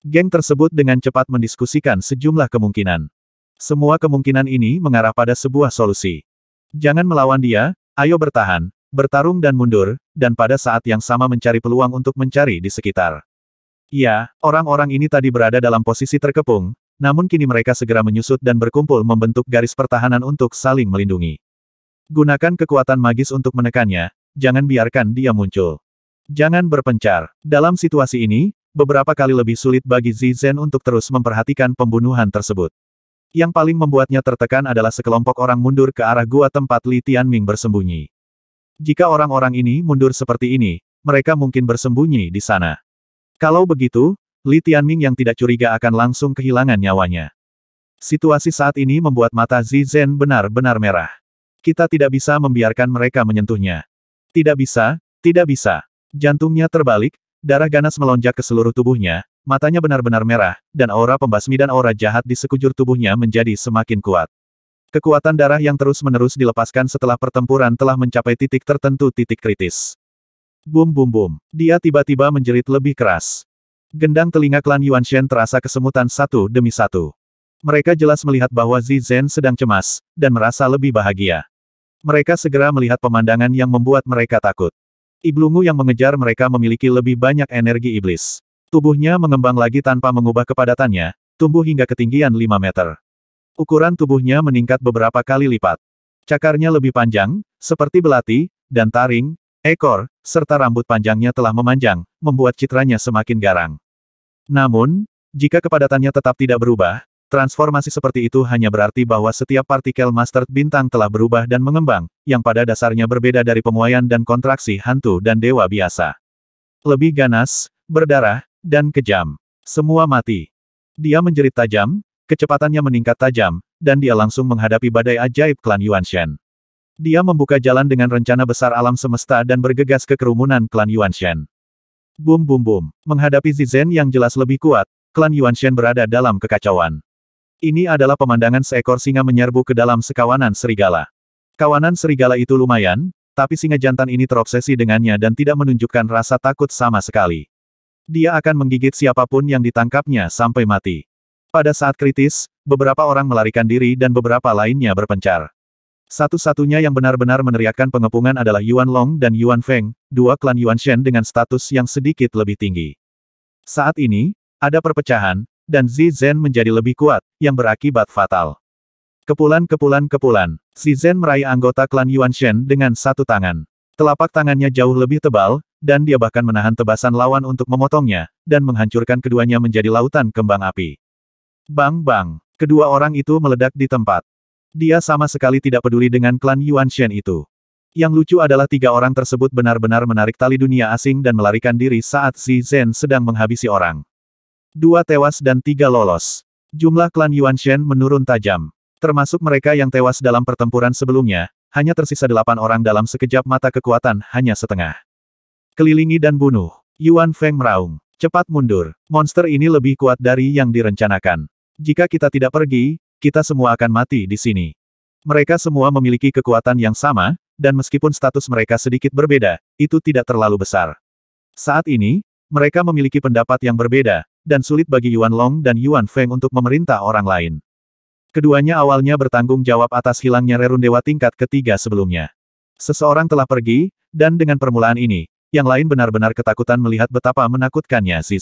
Geng tersebut dengan cepat mendiskusikan sejumlah kemungkinan. Semua kemungkinan ini mengarah pada sebuah solusi. Jangan melawan dia, ayo bertahan, bertarung dan mundur, dan pada saat yang sama mencari peluang untuk mencari di sekitar. Ya, orang-orang ini tadi berada dalam posisi terkepung, namun kini mereka segera menyusut dan berkumpul membentuk garis pertahanan untuk saling melindungi. Gunakan kekuatan magis untuk menekannya, jangan biarkan dia muncul. Jangan berpencar. Dalam situasi ini, beberapa kali lebih sulit bagi Zizhen untuk terus memperhatikan pembunuhan tersebut. Yang paling membuatnya tertekan adalah sekelompok orang mundur ke arah gua tempat Li Tianming bersembunyi. Jika orang-orang ini mundur seperti ini, mereka mungkin bersembunyi di sana. Kalau begitu, Li Tianming yang tidak curiga akan langsung kehilangan nyawanya. Situasi saat ini membuat mata Zizhen benar-benar merah. Kita tidak bisa membiarkan mereka menyentuhnya. Tidak bisa, tidak bisa. Jantungnya terbalik, darah ganas melonjak ke seluruh tubuhnya, matanya benar-benar merah, dan aura pembasmi dan aura jahat di sekujur tubuhnya menjadi semakin kuat. Kekuatan darah yang terus-menerus dilepaskan setelah pertempuran telah mencapai titik tertentu titik kritis. Bum bum bum. Dia tiba-tiba menjerit lebih keras. Gendang telinga klan Yuan Shen terasa kesemutan satu demi satu. Mereka jelas melihat bahwa Zi Zhen sedang cemas, dan merasa lebih bahagia. Mereka segera melihat pemandangan yang membuat mereka takut. Iblungu yang mengejar mereka memiliki lebih banyak energi iblis. Tubuhnya mengembang lagi tanpa mengubah kepadatannya, tumbuh hingga ketinggian 5 meter. Ukuran tubuhnya meningkat beberapa kali lipat. Cakarnya lebih panjang, seperti belati, dan taring, ekor, serta rambut panjangnya telah memanjang, membuat citranya semakin garang. Namun, jika kepadatannya tetap tidak berubah, transformasi seperti itu hanya berarti bahwa setiap partikel master bintang telah berubah dan mengembang, yang pada dasarnya berbeda dari pemuaian dan kontraksi hantu dan dewa biasa. Lebih ganas, berdarah, dan kejam. Semua mati. Dia menjerit tajam, Kecepatannya meningkat tajam, dan dia langsung menghadapi badai ajaib klan Yuan Shen. Dia membuka jalan dengan rencana besar alam semesta dan bergegas ke kerumunan klan Yuan Shen. Bum bum bum, menghadapi Zizhen yang jelas lebih kuat, klan Yuan Shen berada dalam kekacauan. Ini adalah pemandangan seekor singa menyerbu ke dalam sekawanan serigala. Kawanan serigala itu lumayan, tapi singa jantan ini terobsesi dengannya dan tidak menunjukkan rasa takut sama sekali. Dia akan menggigit siapapun yang ditangkapnya sampai mati. Pada saat kritis, beberapa orang melarikan diri dan beberapa lainnya berpencar. Satu-satunya yang benar-benar meneriakkan pengepungan adalah Yuan Long dan Yuan Feng, dua klan Yuan Shen dengan status yang sedikit lebih tinggi. Saat ini, ada perpecahan, dan Zi Zhen menjadi lebih kuat, yang berakibat fatal. Kepulan-kepulan-kepulan, Zi Zhen meraih anggota klan Yuan Shen dengan satu tangan. Telapak tangannya jauh lebih tebal, dan dia bahkan menahan tebasan lawan untuk memotongnya, dan menghancurkan keduanya menjadi lautan kembang api. Bang bang, kedua orang itu meledak di tempat. Dia sama sekali tidak peduli dengan klan Yuan Shen itu. Yang lucu adalah tiga orang tersebut benar-benar menarik tali dunia asing dan melarikan diri saat Xi Zhen sedang menghabisi orang. Dua tewas dan tiga lolos. Jumlah klan Yuan Shen menurun tajam. Termasuk mereka yang tewas dalam pertempuran sebelumnya, hanya tersisa delapan orang dalam sekejap mata kekuatan hanya setengah. Kelilingi dan bunuh. Yuan Feng meraung. Cepat mundur. Monster ini lebih kuat dari yang direncanakan. Jika kita tidak pergi, kita semua akan mati di sini. Mereka semua memiliki kekuatan yang sama, dan meskipun status mereka sedikit berbeda, itu tidak terlalu besar. Saat ini, mereka memiliki pendapat yang berbeda, dan sulit bagi Yuan Long dan Yuan Feng untuk memerintah orang lain. Keduanya awalnya bertanggung jawab atas hilangnya rerun dewa tingkat ketiga sebelumnya. Seseorang telah pergi, dan dengan permulaan ini, yang lain benar-benar ketakutan melihat betapa menakutkannya si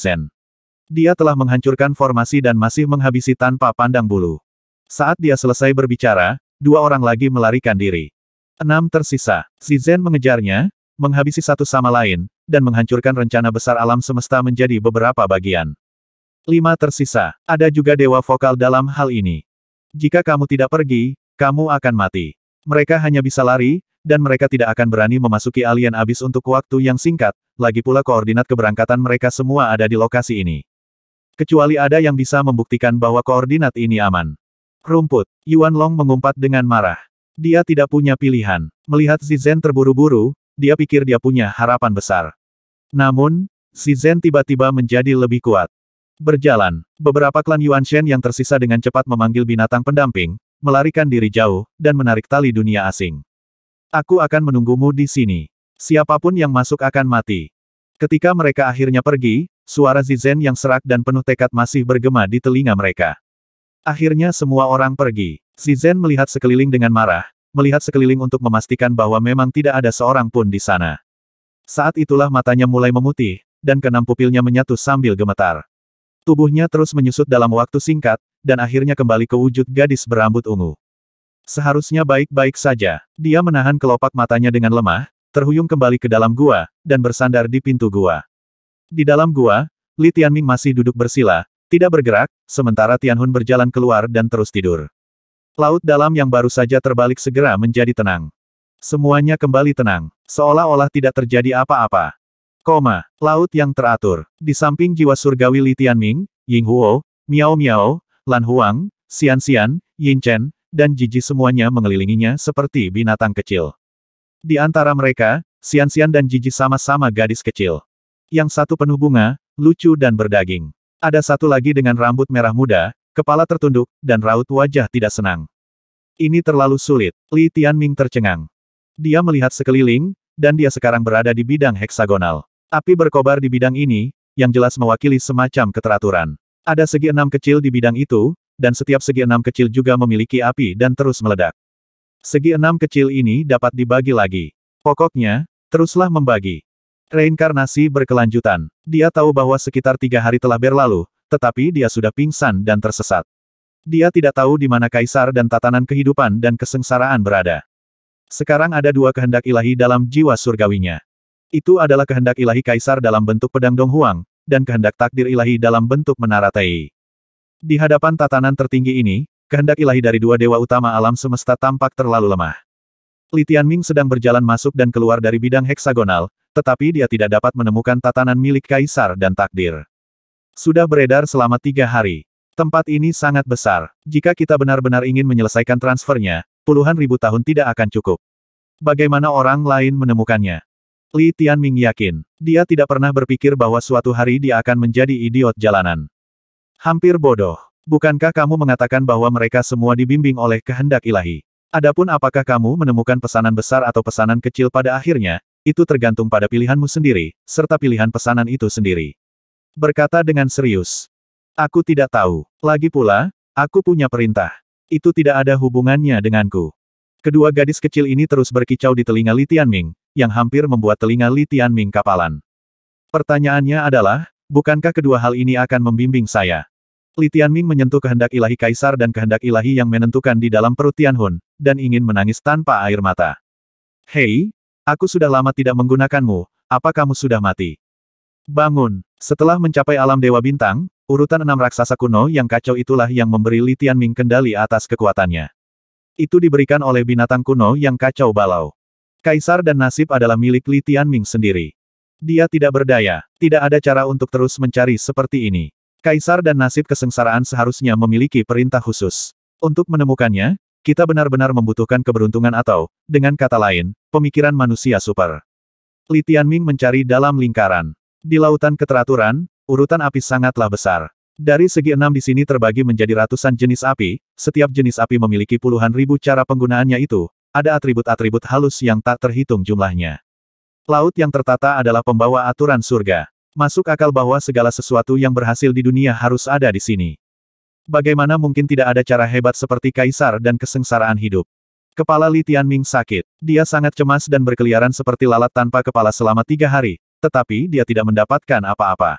dia telah menghancurkan formasi dan masih menghabisi tanpa pandang bulu. Saat dia selesai berbicara, dua orang lagi melarikan diri. Enam tersisa. Si Zen mengejarnya, menghabisi satu sama lain, dan menghancurkan rencana besar alam semesta menjadi beberapa bagian. Lima tersisa. Ada juga dewa vokal dalam hal ini. Jika kamu tidak pergi, kamu akan mati. Mereka hanya bisa lari, dan mereka tidak akan berani memasuki alien abis untuk waktu yang singkat, lagi pula koordinat keberangkatan mereka semua ada di lokasi ini. Kecuali ada yang bisa membuktikan bahwa koordinat ini aman. Rumput, Yuan Long mengumpat dengan marah. Dia tidak punya pilihan. Melihat Zizhen terburu-buru, dia pikir dia punya harapan besar. Namun, Zizhen tiba-tiba menjadi lebih kuat. Berjalan, beberapa klan Yuan Shen yang tersisa dengan cepat memanggil binatang pendamping, melarikan diri jauh, dan menarik tali dunia asing. Aku akan menunggumu di sini. Siapapun yang masuk akan mati. Ketika mereka akhirnya pergi, Suara Zizen yang serak dan penuh tekad masih bergema di telinga mereka. Akhirnya semua orang pergi. Zizen melihat sekeliling dengan marah, melihat sekeliling untuk memastikan bahwa memang tidak ada seorang pun di sana. Saat itulah matanya mulai memutih, dan keenam pupilnya menyatu sambil gemetar. Tubuhnya terus menyusut dalam waktu singkat, dan akhirnya kembali ke wujud gadis berambut ungu. Seharusnya baik-baik saja. Dia menahan kelopak matanya dengan lemah, terhuyung kembali ke dalam gua, dan bersandar di pintu gua. Di dalam gua, Li Tianming masih duduk bersila, tidak bergerak, sementara Tianhun berjalan keluar dan terus tidur. Laut dalam yang baru saja terbalik segera menjadi tenang. Semuanya kembali tenang, seolah-olah tidak terjadi apa-apa. Koma, laut yang teratur. Di samping jiwa surgawi Li Tianming, Ying Huo, Miao Miao, Lan Huang, Xian Xian, Yin Chen, dan Jiji semuanya mengelilinginya seperti binatang kecil. Di antara mereka, Xian Xian dan Jiji sama-sama gadis kecil. Yang satu penuh bunga, lucu dan berdaging. Ada satu lagi dengan rambut merah muda, kepala tertunduk, dan raut wajah tidak senang. Ini terlalu sulit. Li Tianming tercengang. Dia melihat sekeliling, dan dia sekarang berada di bidang heksagonal. Api berkobar di bidang ini, yang jelas mewakili semacam keteraturan. Ada segi enam kecil di bidang itu, dan setiap segi enam kecil juga memiliki api dan terus meledak. Segi enam kecil ini dapat dibagi lagi. Pokoknya, teruslah membagi. Reinkarnasi berkelanjutan. Dia tahu bahwa sekitar tiga hari telah berlalu, tetapi dia sudah pingsan dan tersesat. Dia tidak tahu di mana kaisar dan tatanan kehidupan dan kesengsaraan berada. Sekarang ada dua kehendak ilahi dalam jiwa surgawinya. Itu adalah kehendak ilahi kaisar dalam bentuk pedang Donghuang, dan kehendak takdir ilahi dalam bentuk menara Tei. Di hadapan tatanan tertinggi ini, kehendak ilahi dari dua dewa utama alam semesta tampak terlalu lemah. Li Tianming sedang berjalan masuk dan keluar dari bidang heksagonal, tetapi dia tidak dapat menemukan tatanan milik kaisar dan takdir. Sudah beredar selama tiga hari. Tempat ini sangat besar. Jika kita benar-benar ingin menyelesaikan transfernya, puluhan ribu tahun tidak akan cukup. Bagaimana orang lain menemukannya? Li Tianming yakin, dia tidak pernah berpikir bahwa suatu hari dia akan menjadi idiot jalanan. Hampir bodoh. Bukankah kamu mengatakan bahwa mereka semua dibimbing oleh kehendak ilahi? Adapun apakah kamu menemukan pesanan besar atau pesanan kecil pada akhirnya, itu tergantung pada pilihanmu sendiri, serta pilihan pesanan itu sendiri. Berkata dengan serius. Aku tidak tahu. Lagi pula, aku punya perintah. Itu tidak ada hubungannya denganku. Kedua gadis kecil ini terus berkicau di telinga Li Tianming, yang hampir membuat telinga Li Tianming kapalan. Pertanyaannya adalah, bukankah kedua hal ini akan membimbing saya? Li Tianming menyentuh kehendak ilahi kaisar dan kehendak ilahi yang menentukan di dalam perut Tianhun, dan ingin menangis tanpa air mata. Hei, Aku sudah lama tidak menggunakanmu, apa kamu sudah mati? Bangun! Setelah mencapai alam Dewa Bintang, urutan enam raksasa kuno yang kacau itulah yang memberi Li Tianming kendali atas kekuatannya. Itu diberikan oleh binatang kuno yang kacau balau. Kaisar dan nasib adalah milik Li Tianming sendiri. Dia tidak berdaya, tidak ada cara untuk terus mencari seperti ini. Kaisar dan nasib kesengsaraan seharusnya memiliki perintah khusus. Untuk menemukannya, kita benar-benar membutuhkan keberuntungan atau, dengan kata lain, pemikiran manusia super. Li Tianming mencari dalam lingkaran. Di lautan keteraturan, urutan api sangatlah besar. Dari segi enam di sini terbagi menjadi ratusan jenis api, setiap jenis api memiliki puluhan ribu cara penggunaannya itu, ada atribut-atribut halus yang tak terhitung jumlahnya. Laut yang tertata adalah pembawa aturan surga. Masuk akal bahwa segala sesuatu yang berhasil di dunia harus ada di sini. Bagaimana mungkin tidak ada cara hebat seperti kaisar dan kesengsaraan hidup? Kepala Li Tianming sakit. Dia sangat cemas dan berkeliaran seperti lalat tanpa kepala selama tiga hari, tetapi dia tidak mendapatkan apa-apa.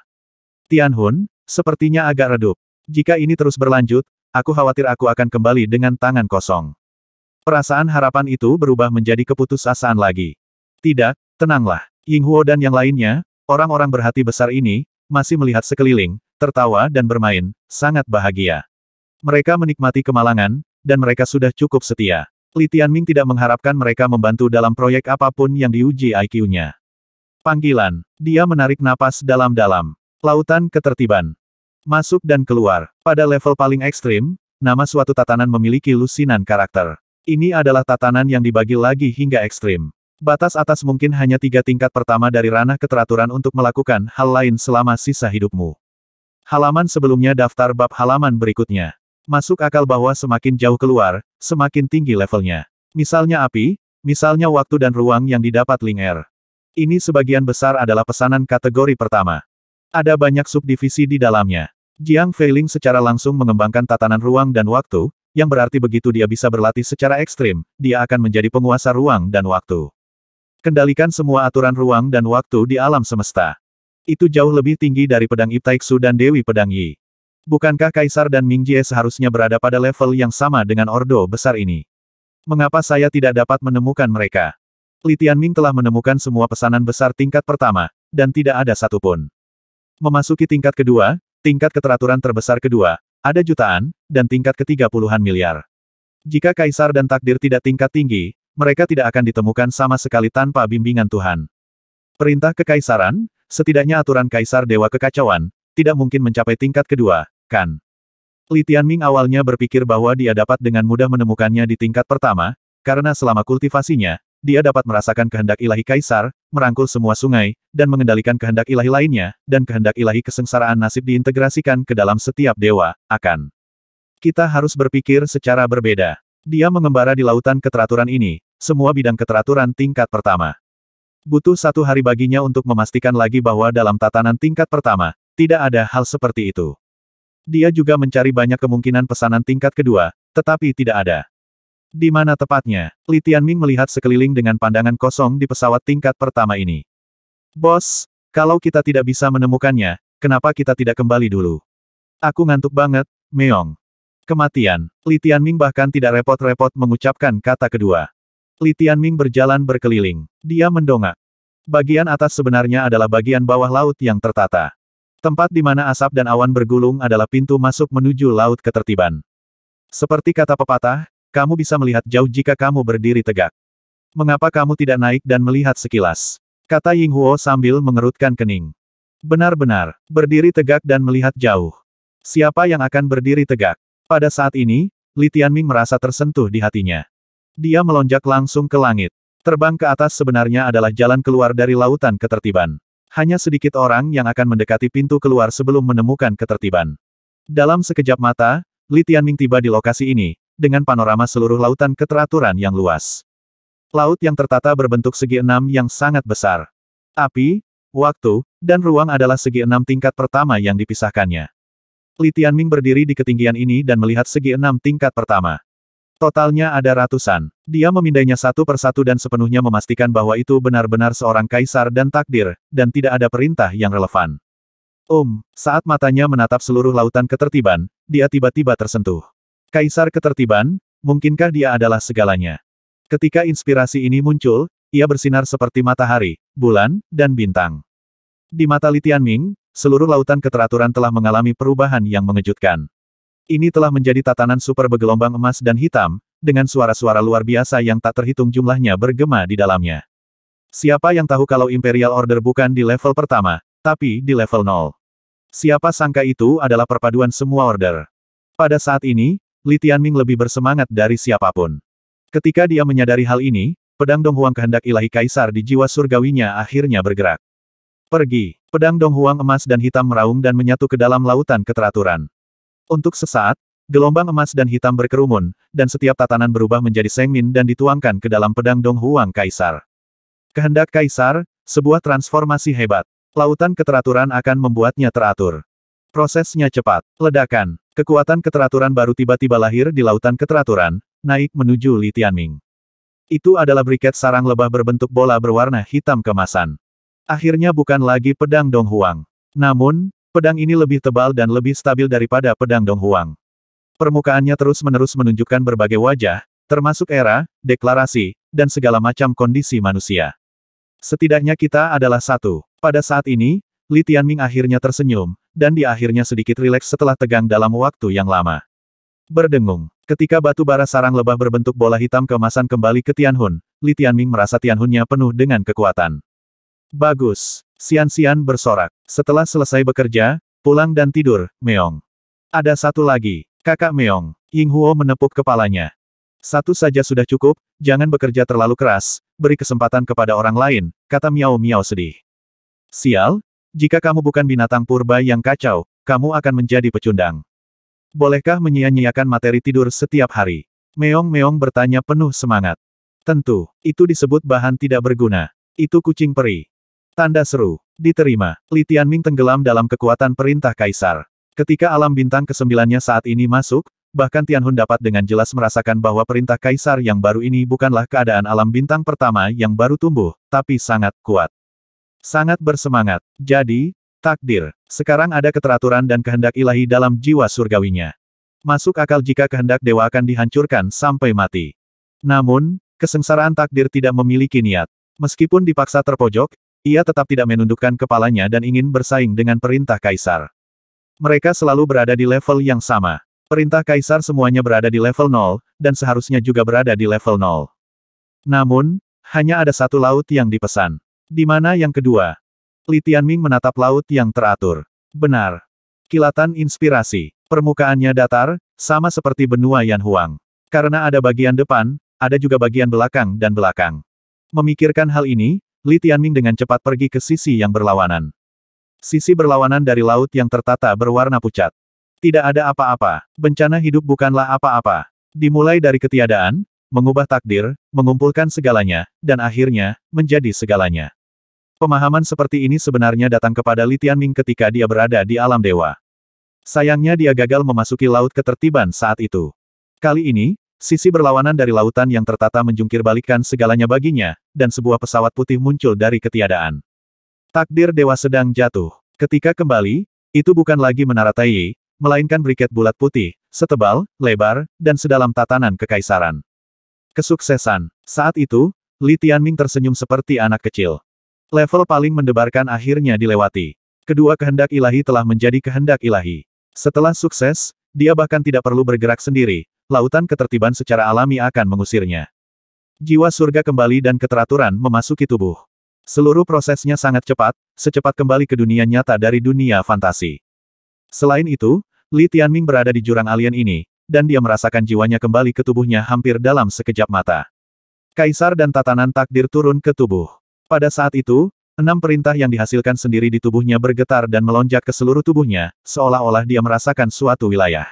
Tianhun, sepertinya agak redup. Jika ini terus berlanjut, aku khawatir aku akan kembali dengan tangan kosong. Perasaan harapan itu berubah menjadi keputusasaan lagi. Tidak, tenanglah. Ying Huo dan yang lainnya, orang-orang berhati besar ini, masih melihat sekeliling, tertawa dan bermain, sangat bahagia. Mereka menikmati kemalangan, dan mereka sudah cukup setia. Li Tianming tidak mengharapkan mereka membantu dalam proyek apapun yang diuji IQ-nya. Panggilan. Dia menarik napas dalam-dalam. Lautan ketertiban. Masuk dan keluar. Pada level paling ekstrim, nama suatu tatanan memiliki lusinan karakter. Ini adalah tatanan yang dibagi lagi hingga ekstrim. Batas atas mungkin hanya tiga tingkat pertama dari ranah keteraturan untuk melakukan hal lain selama sisa hidupmu. Halaman sebelumnya daftar bab halaman berikutnya. Masuk akal bahwa semakin jauh keluar, semakin tinggi levelnya. Misalnya api, misalnya waktu dan ruang yang didapat Ling'er Ini sebagian besar adalah pesanan kategori pertama. Ada banyak subdivisi di dalamnya. Jiang Feiling secara langsung mengembangkan tatanan ruang dan waktu, yang berarti begitu dia bisa berlatih secara ekstrim, dia akan menjadi penguasa ruang dan waktu. Kendalikan semua aturan ruang dan waktu di alam semesta. Itu jauh lebih tinggi dari pedang Iptaiksu dan Dewi Pedang Yi. Bukankah Kaisar dan Ming Jie seharusnya berada pada level yang sama dengan Ordo besar ini? Mengapa saya tidak dapat menemukan mereka? Litian Ming telah menemukan semua pesanan besar tingkat pertama, dan tidak ada satupun. Memasuki tingkat kedua, tingkat keteraturan terbesar kedua, ada jutaan, dan tingkat ketiga puluhan miliar. Jika Kaisar dan takdir tidak tingkat tinggi, mereka tidak akan ditemukan sama sekali tanpa bimbingan Tuhan. Perintah kekaisaran, Setidaknya aturan Kaisar Dewa Kekacauan, tidak mungkin mencapai tingkat kedua, kan? Li Tianming awalnya berpikir bahwa dia dapat dengan mudah menemukannya di tingkat pertama, karena selama kultivasinya, dia dapat merasakan kehendak ilahi kaisar, merangkul semua sungai, dan mengendalikan kehendak ilahi lainnya, dan kehendak ilahi kesengsaraan nasib diintegrasikan ke dalam setiap dewa, akan. Kita harus berpikir secara berbeda. Dia mengembara di lautan keteraturan ini, semua bidang keteraturan tingkat pertama. Butuh satu hari baginya untuk memastikan lagi bahwa dalam tatanan tingkat pertama, tidak ada hal seperti itu. Dia juga mencari banyak kemungkinan pesanan tingkat kedua, tetapi tidak ada. Di mana tepatnya, Li Tianming melihat sekeliling dengan pandangan kosong di pesawat tingkat pertama ini. Bos, kalau kita tidak bisa menemukannya, kenapa kita tidak kembali dulu? Aku ngantuk banget, Meong. Kematian, Li Tianming bahkan tidak repot-repot mengucapkan kata kedua. Li Tianming berjalan berkeliling. Dia mendongak. Bagian atas sebenarnya adalah bagian bawah laut yang tertata. Tempat di mana asap dan awan bergulung adalah pintu masuk menuju laut ketertiban. Seperti kata pepatah, kamu bisa melihat jauh jika kamu berdiri tegak. Mengapa kamu tidak naik dan melihat sekilas? Kata Ying Huo sambil mengerutkan kening. Benar-benar, berdiri tegak dan melihat jauh. Siapa yang akan berdiri tegak? Pada saat ini, Li Tianming merasa tersentuh di hatinya. Dia melonjak langsung ke langit. Terbang ke atas sebenarnya adalah jalan keluar dari lautan ketertiban. Hanya sedikit orang yang akan mendekati pintu keluar sebelum menemukan ketertiban. Dalam sekejap mata, Li Tianming tiba di lokasi ini, dengan panorama seluruh lautan keteraturan yang luas. Laut yang tertata berbentuk segi enam yang sangat besar. Api, waktu, dan ruang adalah segi enam tingkat pertama yang dipisahkannya. Li Tianming berdiri di ketinggian ini dan melihat segi enam tingkat pertama. Totalnya ada ratusan. Dia memindainya satu persatu dan sepenuhnya memastikan bahwa itu benar-benar seorang kaisar dan takdir, dan tidak ada perintah yang relevan. Om, um, saat matanya menatap seluruh lautan ketertiban, dia tiba-tiba tersentuh. Kaisar ketertiban, mungkinkah dia adalah segalanya? Ketika inspirasi ini muncul, ia bersinar seperti matahari, bulan, dan bintang. Di mata Litian Ming, seluruh lautan keteraturan telah mengalami perubahan yang mengejutkan. Ini telah menjadi tatanan super bergelombang emas dan hitam, dengan suara-suara luar biasa yang tak terhitung jumlahnya bergema di dalamnya. Siapa yang tahu kalau Imperial Order bukan di level pertama, tapi di level nol? Siapa sangka itu adalah perpaduan semua order. Pada saat ini, Li Tianming lebih bersemangat dari siapapun. Ketika dia menyadari hal ini, pedang Donghuang kehendak ilahi kaisar di jiwa surgawinya akhirnya bergerak. Pergi, pedang Donghuang emas dan hitam meraung dan menyatu ke dalam lautan keteraturan. Untuk sesaat, gelombang emas dan hitam berkerumun, dan setiap tatanan berubah menjadi sengmin dan dituangkan ke dalam pedang Dong Huang Kaisar. Kehendak Kaisar, sebuah transformasi hebat. Lautan keteraturan akan membuatnya teratur. Prosesnya cepat, ledakan, kekuatan keteraturan baru tiba-tiba lahir di lautan keteraturan, naik menuju Li Tianming. Itu adalah briket sarang lebah berbentuk bola berwarna hitam kemasan. Akhirnya bukan lagi pedang Dong Huang. Namun, Pedang ini lebih tebal dan lebih stabil daripada pedang Donghuang. Permukaannya terus-menerus menunjukkan berbagai wajah, termasuk era, deklarasi, dan segala macam kondisi manusia. Setidaknya kita adalah satu. Pada saat ini, Li Tianming akhirnya tersenyum, dan di akhirnya sedikit rileks setelah tegang dalam waktu yang lama. Berdengung. Ketika batu bara sarang lebah berbentuk bola hitam kemasan kembali ke Tianhun, Li Tianming merasa Tianhunnya penuh dengan kekuatan. Bagus. Xian Xian bersorak. Setelah selesai bekerja, pulang dan tidur, Meong. Ada satu lagi, kakak Meong. Ying Huo menepuk kepalanya. Satu saja sudah cukup, jangan bekerja terlalu keras, beri kesempatan kepada orang lain, kata Miao Miao sedih. Sial, jika kamu bukan binatang purba yang kacau, kamu akan menjadi pecundang. Bolehkah menyia-nyiakan materi tidur setiap hari? Meong-meong bertanya penuh semangat. Tentu, itu disebut bahan tidak berguna. Itu kucing peri. Tanda seru. Diterima. Li Tianming tenggelam dalam kekuatan perintah kaisar. Ketika alam bintang kesembilannya saat ini masuk, bahkan Tianhun dapat dengan jelas merasakan bahwa perintah kaisar yang baru ini bukanlah keadaan alam bintang pertama yang baru tumbuh, tapi sangat kuat. Sangat bersemangat. Jadi, takdir. Sekarang ada keteraturan dan kehendak ilahi dalam jiwa surgawinya. Masuk akal jika kehendak dewa akan dihancurkan sampai mati. Namun, kesengsaraan takdir tidak memiliki niat. Meskipun dipaksa terpojok, ia tetap tidak menundukkan kepalanya dan ingin bersaing dengan perintah kaisar. Mereka selalu berada di level yang sama. Perintah kaisar semuanya berada di level 0, dan seharusnya juga berada di level 0. Namun, hanya ada satu laut yang dipesan. Di mana yang kedua? Li Tianming menatap laut yang teratur. Benar. Kilatan inspirasi. Permukaannya datar, sama seperti benua Yan Huang. Karena ada bagian depan, ada juga bagian belakang dan belakang. Memikirkan hal ini, Li Tianming dengan cepat pergi ke sisi yang berlawanan. Sisi berlawanan dari laut yang tertata berwarna pucat. Tidak ada apa-apa. Bencana hidup bukanlah apa-apa. Dimulai dari ketiadaan, mengubah takdir, mengumpulkan segalanya, dan akhirnya, menjadi segalanya. Pemahaman seperti ini sebenarnya datang kepada Li Tianming ketika dia berada di alam dewa. Sayangnya dia gagal memasuki laut ketertiban saat itu. Kali ini, Sisi berlawanan dari lautan yang tertata menjungkir balikan segalanya baginya, dan sebuah pesawat putih muncul dari ketiadaan. Takdir dewa sedang jatuh. Ketika kembali, itu bukan lagi menara Taiyi, melainkan briket bulat putih, setebal, lebar, dan sedalam tatanan kekaisaran. Kesuksesan. Saat itu, Li Tianming tersenyum seperti anak kecil. Level paling mendebarkan akhirnya dilewati. Kedua kehendak ilahi telah menjadi kehendak ilahi. Setelah sukses, dia bahkan tidak perlu bergerak sendiri, lautan ketertiban secara alami akan mengusirnya. Jiwa surga kembali dan keteraturan memasuki tubuh. Seluruh prosesnya sangat cepat, secepat kembali ke dunia nyata dari dunia fantasi. Selain itu, Li Tianming berada di jurang alien ini, dan dia merasakan jiwanya kembali ke tubuhnya hampir dalam sekejap mata. Kaisar dan tatanan takdir turun ke tubuh. Pada saat itu, enam perintah yang dihasilkan sendiri di tubuhnya bergetar dan melonjak ke seluruh tubuhnya, seolah-olah dia merasakan suatu wilayah.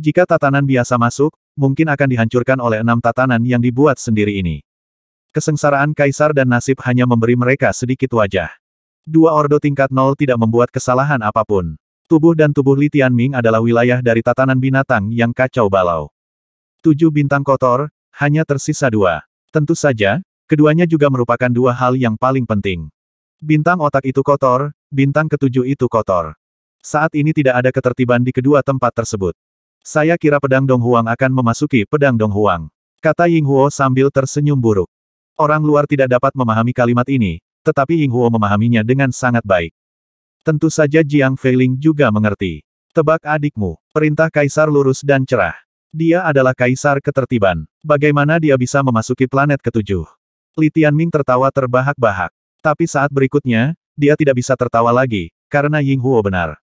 Jika tatanan biasa masuk, mungkin akan dihancurkan oleh enam tatanan yang dibuat sendiri ini. Kesengsaraan kaisar dan nasib hanya memberi mereka sedikit wajah. Dua ordo tingkat nol tidak membuat kesalahan apapun. Tubuh dan tubuh Li Tianming adalah wilayah dari tatanan binatang yang kacau balau. Tujuh bintang kotor, hanya tersisa dua. Tentu saja, keduanya juga merupakan dua hal yang paling penting. Bintang otak itu kotor, bintang ketujuh itu kotor. Saat ini tidak ada ketertiban di kedua tempat tersebut. Saya kira pedang Dong Huang akan memasuki pedang Dong Huang. Kata Ying Huo sambil tersenyum buruk. Orang luar tidak dapat memahami kalimat ini, tetapi Ying Huo memahaminya dengan sangat baik. Tentu saja Jiang Feiling juga mengerti. Tebak adikmu, perintah kaisar lurus dan cerah. Dia adalah kaisar ketertiban. Bagaimana dia bisa memasuki planet ketujuh? Li Tianming tertawa terbahak-bahak. Tapi saat berikutnya, dia tidak bisa tertawa lagi, karena Ying Huo benar.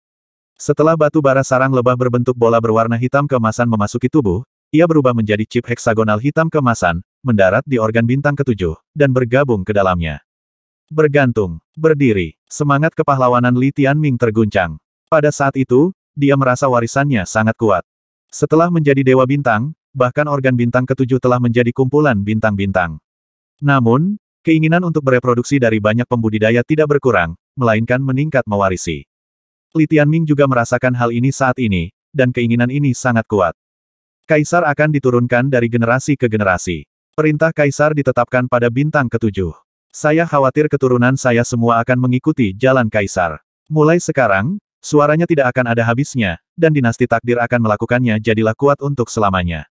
Setelah batu bara sarang lebah berbentuk bola berwarna hitam kemasan memasuki tubuh, ia berubah menjadi chip heksagonal hitam kemasan, mendarat di organ bintang ketujuh, dan bergabung ke dalamnya. Bergantung, berdiri, semangat kepahlawanan Li Tianming terguncang. Pada saat itu, dia merasa warisannya sangat kuat. Setelah menjadi dewa bintang, bahkan organ bintang ketujuh telah menjadi kumpulan bintang-bintang. Namun, keinginan untuk bereproduksi dari banyak pembudidaya tidak berkurang, melainkan meningkat mewarisi. Li Tianming juga merasakan hal ini saat ini, dan keinginan ini sangat kuat. Kaisar akan diturunkan dari generasi ke generasi. Perintah Kaisar ditetapkan pada bintang ketujuh. Saya khawatir keturunan saya semua akan mengikuti jalan Kaisar. Mulai sekarang, suaranya tidak akan ada habisnya, dan dinasti takdir akan melakukannya jadilah kuat untuk selamanya.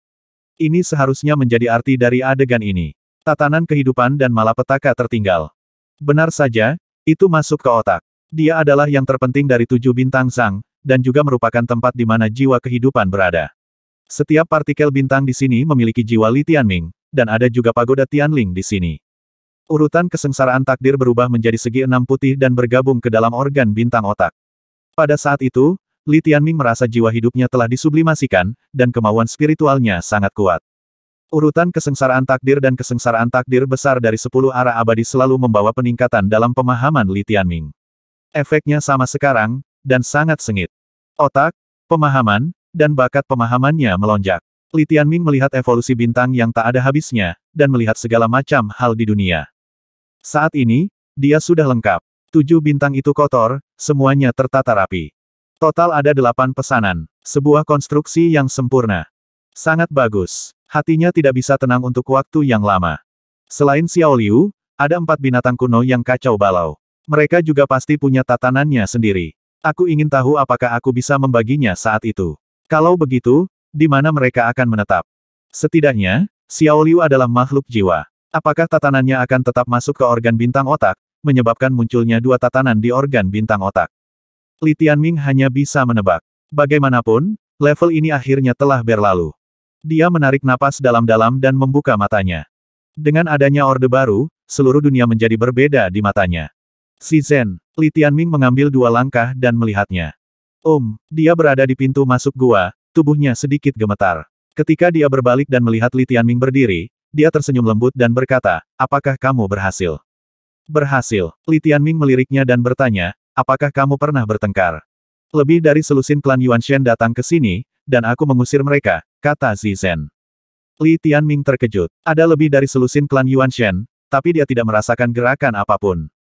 Ini seharusnya menjadi arti dari adegan ini. Tatanan kehidupan dan malapetaka tertinggal. Benar saja, itu masuk ke otak. Dia adalah yang terpenting dari tujuh bintang sang, dan juga merupakan tempat di mana jiwa kehidupan berada. Setiap partikel bintang di sini memiliki jiwa Li Tianming, dan ada juga pagoda Tianling di sini. Urutan kesengsaraan takdir berubah menjadi segi enam putih dan bergabung ke dalam organ bintang otak. Pada saat itu, Li Tianming merasa jiwa hidupnya telah disublimasikan, dan kemauan spiritualnya sangat kuat. Urutan kesengsaraan takdir dan kesengsaraan takdir besar dari sepuluh arah abadi selalu membawa peningkatan dalam pemahaman Li Tianming. Efeknya sama sekarang, dan sangat sengit. Otak, pemahaman, dan bakat pemahamannya melonjak. Li Tianming melihat evolusi bintang yang tak ada habisnya, dan melihat segala macam hal di dunia. Saat ini, dia sudah lengkap. Tujuh bintang itu kotor, semuanya tertata rapi. Total ada delapan pesanan. Sebuah konstruksi yang sempurna. Sangat bagus. Hatinya tidak bisa tenang untuk waktu yang lama. Selain Xiao Liu, ada empat binatang kuno yang kacau balau. Mereka juga pasti punya tatanannya sendiri. Aku ingin tahu apakah aku bisa membaginya saat itu. Kalau begitu, di mana mereka akan menetap? Setidaknya, Xiao Liu adalah makhluk jiwa. Apakah tatanannya akan tetap masuk ke organ bintang otak, menyebabkan munculnya dua tatanan di organ bintang otak? Li Tianming hanya bisa menebak. Bagaimanapun, level ini akhirnya telah berlalu. Dia menarik napas dalam-dalam dan membuka matanya. Dengan adanya orde baru, seluruh dunia menjadi berbeda di matanya. Si Zen, Li Tianming mengambil dua langkah dan melihatnya. Om, dia berada di pintu masuk gua, tubuhnya sedikit gemetar. Ketika dia berbalik dan melihat Li Tianming berdiri, dia tersenyum lembut dan berkata, apakah kamu berhasil? Berhasil, Li Tianming meliriknya dan bertanya, apakah kamu pernah bertengkar? Lebih dari selusin klan Yuan Shen datang ke sini, dan aku mengusir mereka, kata Zi Zen. Li Tianming terkejut. Ada lebih dari selusin klan Yuan Shen, tapi dia tidak merasakan gerakan apapun.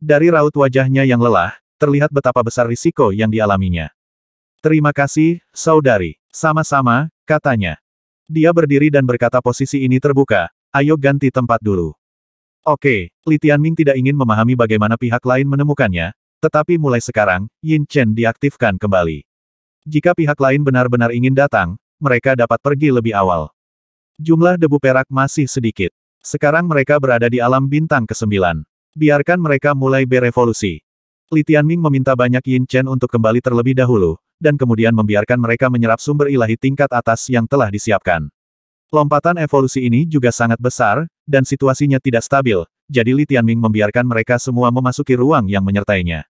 Dari raut wajahnya yang lelah, terlihat betapa besar risiko yang dialaminya. Terima kasih, saudari. Sama-sama, katanya. Dia berdiri dan berkata posisi ini terbuka, ayo ganti tempat dulu. Oke, Li Tianming tidak ingin memahami bagaimana pihak lain menemukannya, tetapi mulai sekarang, Yin Chen diaktifkan kembali. Jika pihak lain benar-benar ingin datang, mereka dapat pergi lebih awal. Jumlah debu perak masih sedikit. Sekarang mereka berada di alam bintang ke-9. Biarkan mereka mulai berevolusi. Li Tianming meminta banyak Yin Chen untuk kembali terlebih dahulu, dan kemudian membiarkan mereka menyerap sumber ilahi tingkat atas yang telah disiapkan. Lompatan evolusi ini juga sangat besar, dan situasinya tidak stabil, jadi Li Tianming membiarkan mereka semua memasuki ruang yang menyertainya.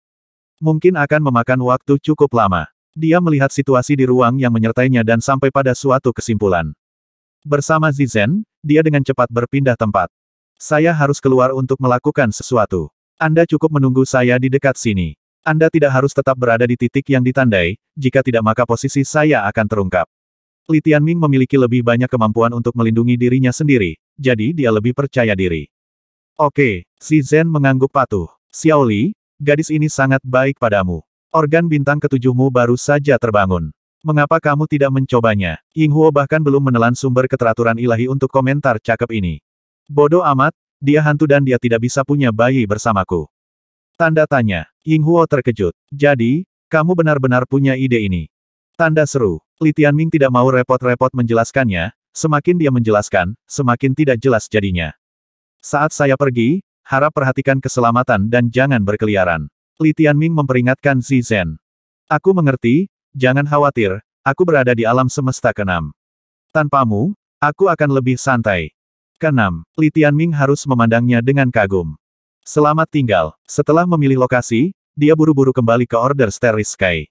Mungkin akan memakan waktu cukup lama. Dia melihat situasi di ruang yang menyertainya dan sampai pada suatu kesimpulan. Bersama Zizhen, dia dengan cepat berpindah tempat. Saya harus keluar untuk melakukan sesuatu. Anda cukup menunggu saya di dekat sini. Anda tidak harus tetap berada di titik yang ditandai, jika tidak maka posisi saya akan terungkap. Li Tianming memiliki lebih banyak kemampuan untuk melindungi dirinya sendiri, jadi dia lebih percaya diri. Oke, si Zen mengangguk patuh. Xiaoli, gadis ini sangat baik padamu. Organ bintang ketujuhmu baru saja terbangun. Mengapa kamu tidak mencobanya? Ying Huo bahkan belum menelan sumber keteraturan ilahi untuk komentar cakep ini. Bodoh amat, dia hantu dan dia tidak bisa punya bayi bersamaku. Tanda tanya. Ying Huo terkejut. Jadi, kamu benar-benar punya ide ini. Tanda seru. Li Tianming tidak mau repot-repot menjelaskannya, semakin dia menjelaskan, semakin tidak jelas jadinya. Saat saya pergi, harap perhatikan keselamatan dan jangan berkeliaran. Li Tianming memperingatkan Xi Zhen. Aku mengerti, jangan khawatir, aku berada di alam semesta keenam. Tanpamu, aku akan lebih santai. Kenam, Li Tianming harus memandangnya dengan kagum. Selamat tinggal. Setelah memilih lokasi, dia buru-buru kembali ke Order Starry Sky.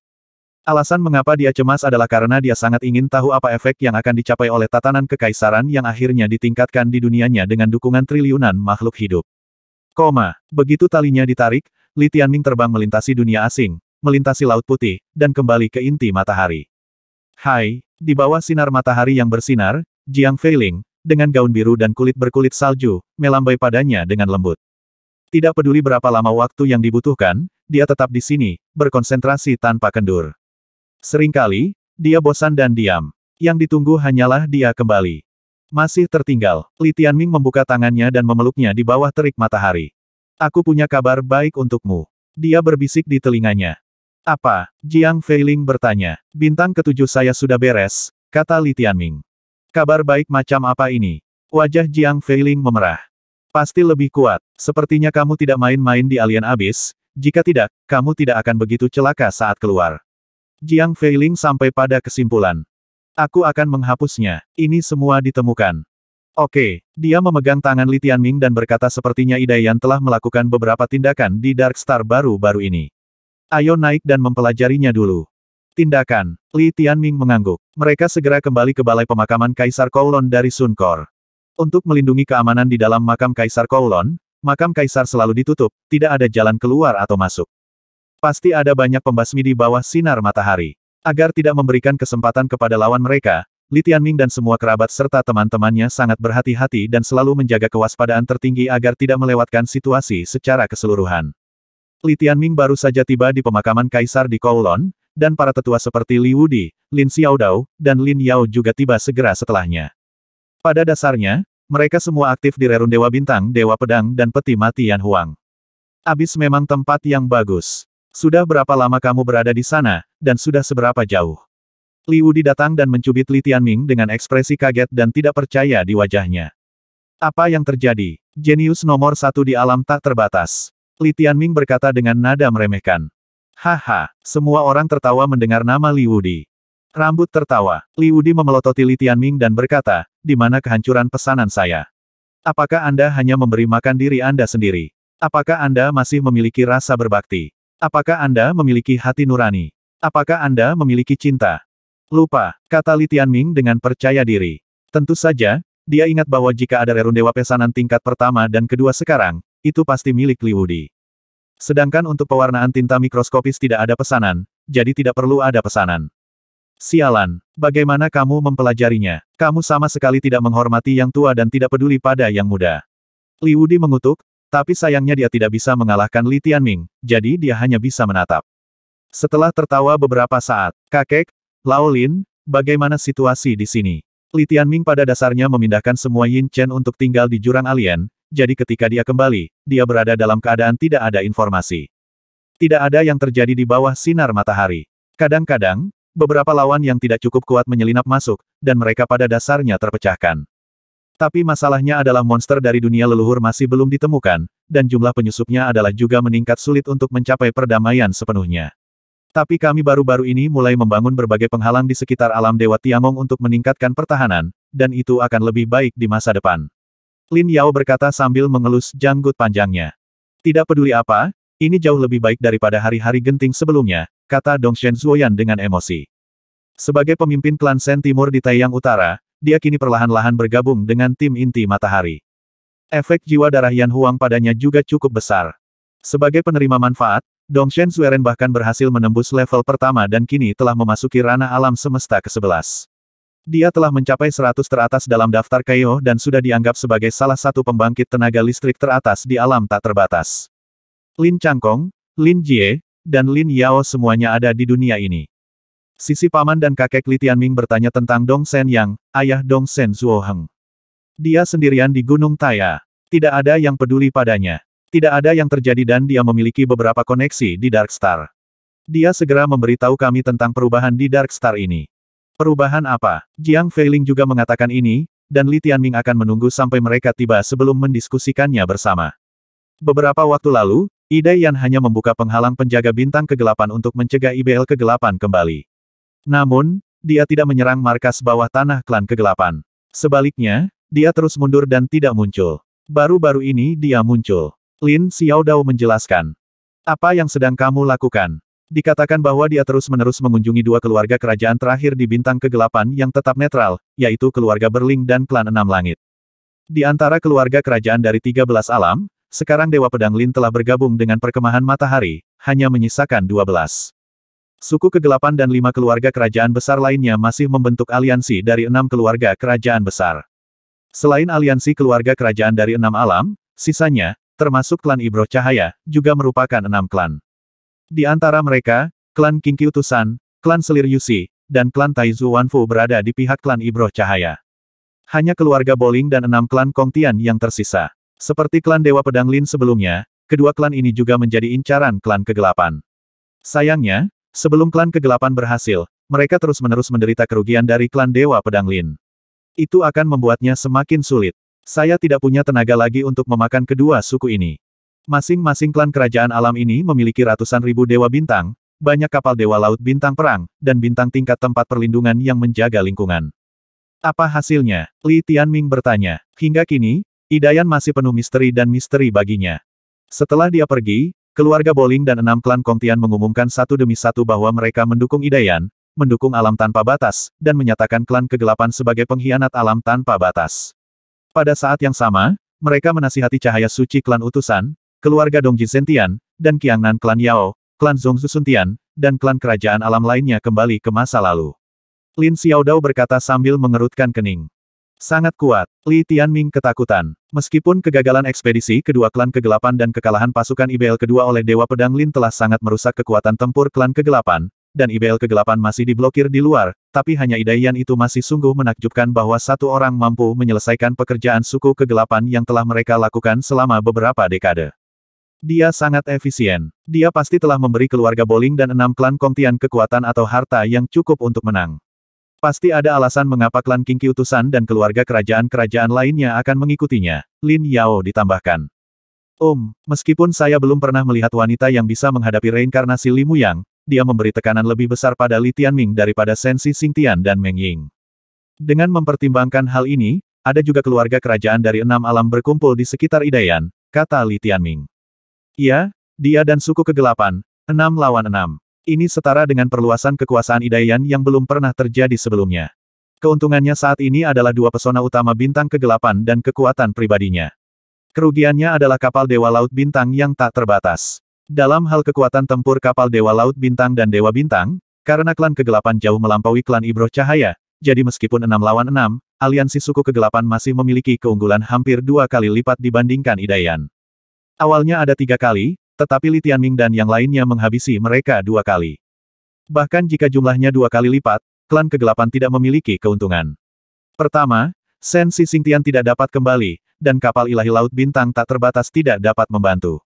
Alasan mengapa dia cemas adalah karena dia sangat ingin tahu apa efek yang akan dicapai oleh tatanan kekaisaran yang akhirnya ditingkatkan di dunianya dengan dukungan triliunan makhluk hidup. Koma, begitu talinya ditarik, Li Tianming terbang melintasi dunia asing, melintasi Laut Putih, dan kembali ke inti matahari. Hai, di bawah sinar matahari yang bersinar, Jiang Feiling, dengan gaun biru dan kulit berkulit salju, melambai padanya dengan lembut. Tidak peduli berapa lama waktu yang dibutuhkan, dia tetap di sini, berkonsentrasi tanpa kendur. Seringkali, dia bosan dan diam. Yang ditunggu hanyalah dia kembali. Masih tertinggal, Li Tianming membuka tangannya dan memeluknya di bawah terik matahari. Aku punya kabar baik untukmu. Dia berbisik di telinganya. Apa? Jiang Feiling bertanya. Bintang ketujuh saya sudah beres, kata Li Tianming. Kabar baik macam apa ini? Wajah Jiang Feiling memerah. Pasti lebih kuat. Sepertinya kamu tidak main-main di alien abis, jika tidak, kamu tidak akan begitu celaka saat keluar. Jiang Feiling sampai pada kesimpulan. Aku akan menghapusnya. Ini semua ditemukan. Oke, dia memegang tangan Li Tianming dan berkata sepertinya Idayan telah melakukan beberapa tindakan di Dark Star baru-baru ini. Ayo naik dan mempelajarinya dulu. Tindakan. Li Tianming mengangguk. Mereka segera kembali ke balai pemakaman Kaisar Kowlon dari Sunkor. Untuk melindungi keamanan di dalam makam Kaisar Kowlon, makam Kaisar selalu ditutup, tidak ada jalan keluar atau masuk. Pasti ada banyak pembasmi di bawah sinar matahari. Agar tidak memberikan kesempatan kepada lawan mereka, Li Tianming dan semua kerabat serta teman-temannya sangat berhati-hati dan selalu menjaga kewaspadaan tertinggi agar tidak melewatkan situasi secara keseluruhan. Li Tianming baru saja tiba di pemakaman kaisar di Kowloon, dan para tetua seperti Li Wudi, Lin Xiaodao, dan Lin Yao juga tiba segera setelahnya. Pada dasarnya, mereka semua aktif di Rerun Dewa Bintang, Dewa Pedang dan Peti Mati Yan Huang. Abis memang tempat yang bagus. Sudah berapa lama kamu berada di sana, dan sudah seberapa jauh? Li Wudi datang dan mencubit Li Tianming dengan ekspresi kaget dan tidak percaya di wajahnya. Apa yang terjadi? Jenius nomor satu di alam tak terbatas. Li Tianming berkata dengan nada meremehkan. Haha, semua orang tertawa mendengar nama Li Wudi. Rambut tertawa, Li Wudi memelototi Li Tianming dan berkata, di mana kehancuran pesanan saya? Apakah Anda hanya memberi makan diri Anda sendiri? Apakah Anda masih memiliki rasa berbakti? Apakah Anda memiliki hati nurani? Apakah Anda memiliki cinta? Lupa, kata Li Tianming dengan percaya diri. Tentu saja, dia ingat bahwa jika ada rerun dewa pesanan tingkat pertama dan kedua sekarang, itu pasti milik Li Wudi. Sedangkan untuk pewarnaan tinta mikroskopis tidak ada pesanan, jadi tidak perlu ada pesanan. Sialan, bagaimana kamu mempelajarinya? Kamu sama sekali tidak menghormati yang tua dan tidak peduli pada yang muda. Li Wudi mengutuk, tapi sayangnya dia tidak bisa mengalahkan Li Tianming, jadi dia hanya bisa menatap. Setelah tertawa beberapa saat, kakek, Lin, bagaimana situasi di sini? Li Tianming pada dasarnya memindahkan semua Yin Chen untuk tinggal di jurang alien, jadi ketika dia kembali, dia berada dalam keadaan tidak ada informasi. Tidak ada yang terjadi di bawah sinar matahari. Kadang-kadang, beberapa lawan yang tidak cukup kuat menyelinap masuk, dan mereka pada dasarnya terpecahkan. Tapi masalahnya adalah monster dari dunia leluhur masih belum ditemukan, dan jumlah penyusupnya adalah juga meningkat sulit untuk mencapai perdamaian sepenuhnya. Tapi kami baru-baru ini mulai membangun berbagai penghalang di sekitar alam Dewa Tiangong untuk meningkatkan pertahanan, dan itu akan lebih baik di masa depan. Lin Yao berkata sambil mengelus janggut panjangnya. Tidak peduli apa, ini jauh lebih baik daripada hari-hari genting sebelumnya, kata Dong Shen Zhuoyan dengan emosi. Sebagai pemimpin klan Sen Timur di Taiyang Utara, dia kini perlahan-lahan bergabung dengan tim inti matahari. Efek jiwa darah Yan Huang padanya juga cukup besar. Sebagai penerima manfaat, Dong Shen Zueren bahkan berhasil menembus level pertama dan kini telah memasuki ranah alam semesta ke-11. Dia telah mencapai 100 teratas dalam daftar Keio dan sudah dianggap sebagai salah satu pembangkit tenaga listrik teratas di alam tak terbatas. Lin Changkong, Lin Jie, dan Lin Yao semuanya ada di dunia ini. Sisi paman dan kakek Li Tianming bertanya tentang Dong Sen Yang, ayah Dong Sen Zhuoheng. Dia sendirian di Gunung Taya. Tidak ada yang peduli padanya. Tidak ada yang terjadi dan dia memiliki beberapa koneksi di Dark Star. Dia segera memberitahu kami tentang perubahan di Dark Star ini. Perubahan apa? Jiang Feiling juga mengatakan ini, dan Li Tianming akan menunggu sampai mereka tiba sebelum mendiskusikannya bersama. Beberapa waktu lalu, Ide Yan hanya membuka penghalang penjaga bintang kegelapan untuk mencegah IBL kegelapan kembali. Namun, dia tidak menyerang markas bawah tanah klan kegelapan. Sebaliknya, dia terus mundur dan tidak muncul. Baru-baru ini dia muncul. Lin Xiaodao menjelaskan. Apa yang sedang kamu lakukan? Dikatakan bahwa dia terus-menerus mengunjungi dua keluarga kerajaan terakhir di Bintang Kegelapan yang tetap netral, yaitu keluarga Berling dan klan Enam Langit. Di antara keluarga kerajaan dari 13 alam, sekarang Dewa Pedang Lin telah bergabung dengan perkemahan matahari, hanya menyisakan 12. Suku kegelapan dan lima keluarga kerajaan besar lainnya masih membentuk aliansi dari enam keluarga kerajaan besar. Selain aliansi keluarga kerajaan dari enam alam, sisanya, termasuk klan Ibro Cahaya, juga merupakan enam klan. Di antara mereka, klan King Kyutusan, klan Selir Yusi, dan klan Taizu Wanfu berada di pihak klan Ibro Cahaya. Hanya keluarga Boling dan enam klan Kongtian yang tersisa. Seperti klan Dewa Pedang Lin sebelumnya, kedua klan ini juga menjadi incaran klan kegelapan. Sayangnya, sebelum klan kegelapan berhasil, mereka terus-menerus menderita kerugian dari klan Dewa Pedang Lin. Itu akan membuatnya semakin sulit. Saya tidak punya tenaga lagi untuk memakan kedua suku ini. Masing-masing klan kerajaan alam ini memiliki ratusan ribu dewa bintang, banyak kapal dewa laut bintang perang, dan bintang tingkat tempat perlindungan yang menjaga lingkungan. Apa hasilnya? Li Tianming bertanya. Hingga kini, Idayan masih penuh misteri dan misteri baginya. Setelah dia pergi, keluarga Boling dan enam klan Kongtian mengumumkan satu demi satu bahwa mereka mendukung Idayan, mendukung alam tanpa batas, dan menyatakan klan kegelapan sebagai pengkhianat alam tanpa batas. Pada saat yang sama, mereka menasihati cahaya suci klan utusan, keluarga Dong Sentian, dan Qiangnan klan Yao, klan Zhongzu Suntian, dan klan kerajaan alam lainnya kembali ke masa lalu. Lin Xiaodao berkata sambil mengerutkan kening. Sangat kuat, Li Tianming ketakutan. Meskipun kegagalan ekspedisi kedua klan kegelapan dan kekalahan pasukan IBL kedua oleh Dewa Pedang Lin telah sangat merusak kekuatan tempur klan kegelapan, dan IBL kegelapan masih diblokir di luar, tapi hanya Idaian itu masih sungguh menakjubkan bahwa satu orang mampu menyelesaikan pekerjaan suku kegelapan yang telah mereka lakukan selama beberapa dekade. Dia sangat efisien. Dia pasti telah memberi keluarga Boling dan enam klan Kongtian kekuatan atau harta yang cukup untuk menang. Pasti ada alasan mengapa klan Kingki utusan dan keluarga kerajaan-kerajaan lainnya akan mengikutinya, Lin Yao ditambahkan. Om, meskipun saya belum pernah melihat wanita yang bisa menghadapi reinkarnasi Limu Yang, dia memberi tekanan lebih besar pada Li Tianming daripada Sensi Xingtian dan Meng Ying. Dengan mempertimbangkan hal ini, ada juga keluarga kerajaan dari enam alam berkumpul di sekitar Idayan, kata Li Tianming. Iya, dia dan suku kegelapan, enam lawan enam. Ini setara dengan perluasan kekuasaan Idayan yang belum pernah terjadi sebelumnya. Keuntungannya saat ini adalah dua pesona utama bintang kegelapan dan kekuatan pribadinya. Kerugiannya adalah kapal Dewa Laut Bintang yang tak terbatas. Dalam hal kekuatan tempur kapal Dewa Laut Bintang dan Dewa Bintang, karena klan kegelapan jauh melampaui klan Ibroh Cahaya, jadi meskipun enam lawan enam, aliansi suku kegelapan masih memiliki keunggulan hampir dua kali lipat dibandingkan Idayan. Awalnya ada tiga kali, tetapi Li Tianming dan yang lainnya menghabisi mereka dua kali. Bahkan jika jumlahnya dua kali lipat, klan kegelapan tidak memiliki keuntungan. Pertama, Sen Si Singtian tidak dapat kembali, dan kapal ilahi laut bintang tak terbatas tidak dapat membantu.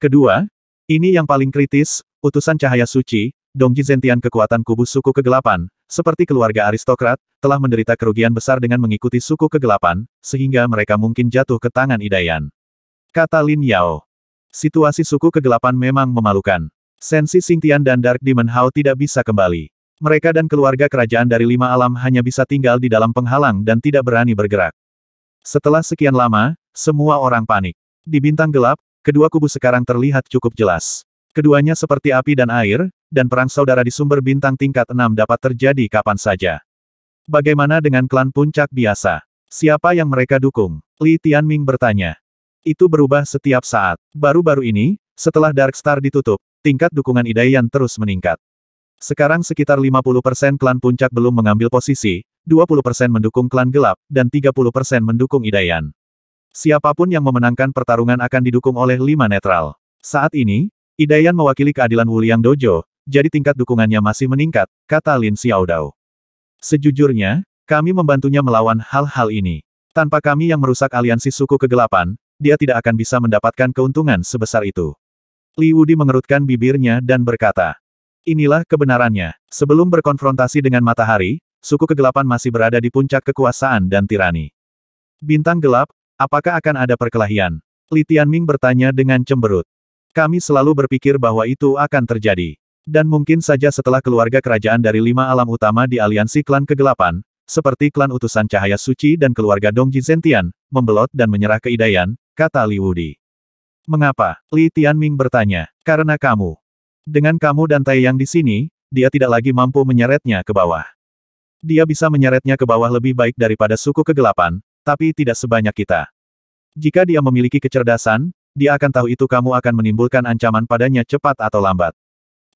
Kedua, ini yang paling kritis, utusan cahaya suci, Dongji Zentian kekuatan kubu suku kegelapan, seperti keluarga aristokrat, telah menderita kerugian besar dengan mengikuti suku kegelapan, sehingga mereka mungkin jatuh ke tangan Idayan. Kata Lin Yao. Situasi suku kegelapan memang memalukan. Sensi sintian dan Dark Demon Hao tidak bisa kembali. Mereka dan keluarga kerajaan dari lima alam hanya bisa tinggal di dalam penghalang dan tidak berani bergerak. Setelah sekian lama, semua orang panik. Di bintang gelap, kedua kubu sekarang terlihat cukup jelas. Keduanya seperti api dan air, dan perang saudara di sumber bintang tingkat enam dapat terjadi kapan saja. Bagaimana dengan klan puncak biasa? Siapa yang mereka dukung? Li Tianming bertanya. Itu berubah setiap saat. Baru-baru ini, setelah Dark Star ditutup, tingkat dukungan Idayan terus meningkat. Sekarang sekitar 50% klan puncak belum mengambil posisi, 20% mendukung klan gelap, dan 30% mendukung Idayan. Siapapun yang memenangkan pertarungan akan didukung oleh lima netral. Saat ini, Idayan mewakili keadilan Wuliang Dojo, jadi tingkat dukungannya masih meningkat, kata Lin Xiaodao. Sejujurnya, kami membantunya melawan hal-hal ini. Tanpa kami yang merusak aliansi suku kegelapan, dia tidak akan bisa mendapatkan keuntungan sebesar itu. Li Wudi mengerutkan bibirnya dan berkata, Inilah kebenarannya. Sebelum berkonfrontasi dengan matahari, suku kegelapan masih berada di puncak kekuasaan dan tirani. Bintang gelap, apakah akan ada perkelahian? Li Tianming bertanya dengan cemberut. Kami selalu berpikir bahwa itu akan terjadi. Dan mungkin saja setelah keluarga kerajaan dari lima alam utama di aliansi klan kegelapan, seperti klan utusan cahaya suci dan keluarga Dong Jizentian, membelot dan menyerah ke kata Li Wudi. Mengapa? Li Tianming bertanya. Karena kamu. Dengan kamu dan Tai Yang di sini, dia tidak lagi mampu menyeretnya ke bawah. Dia bisa menyeretnya ke bawah lebih baik daripada suku kegelapan, tapi tidak sebanyak kita. Jika dia memiliki kecerdasan, dia akan tahu itu kamu akan menimbulkan ancaman padanya cepat atau lambat.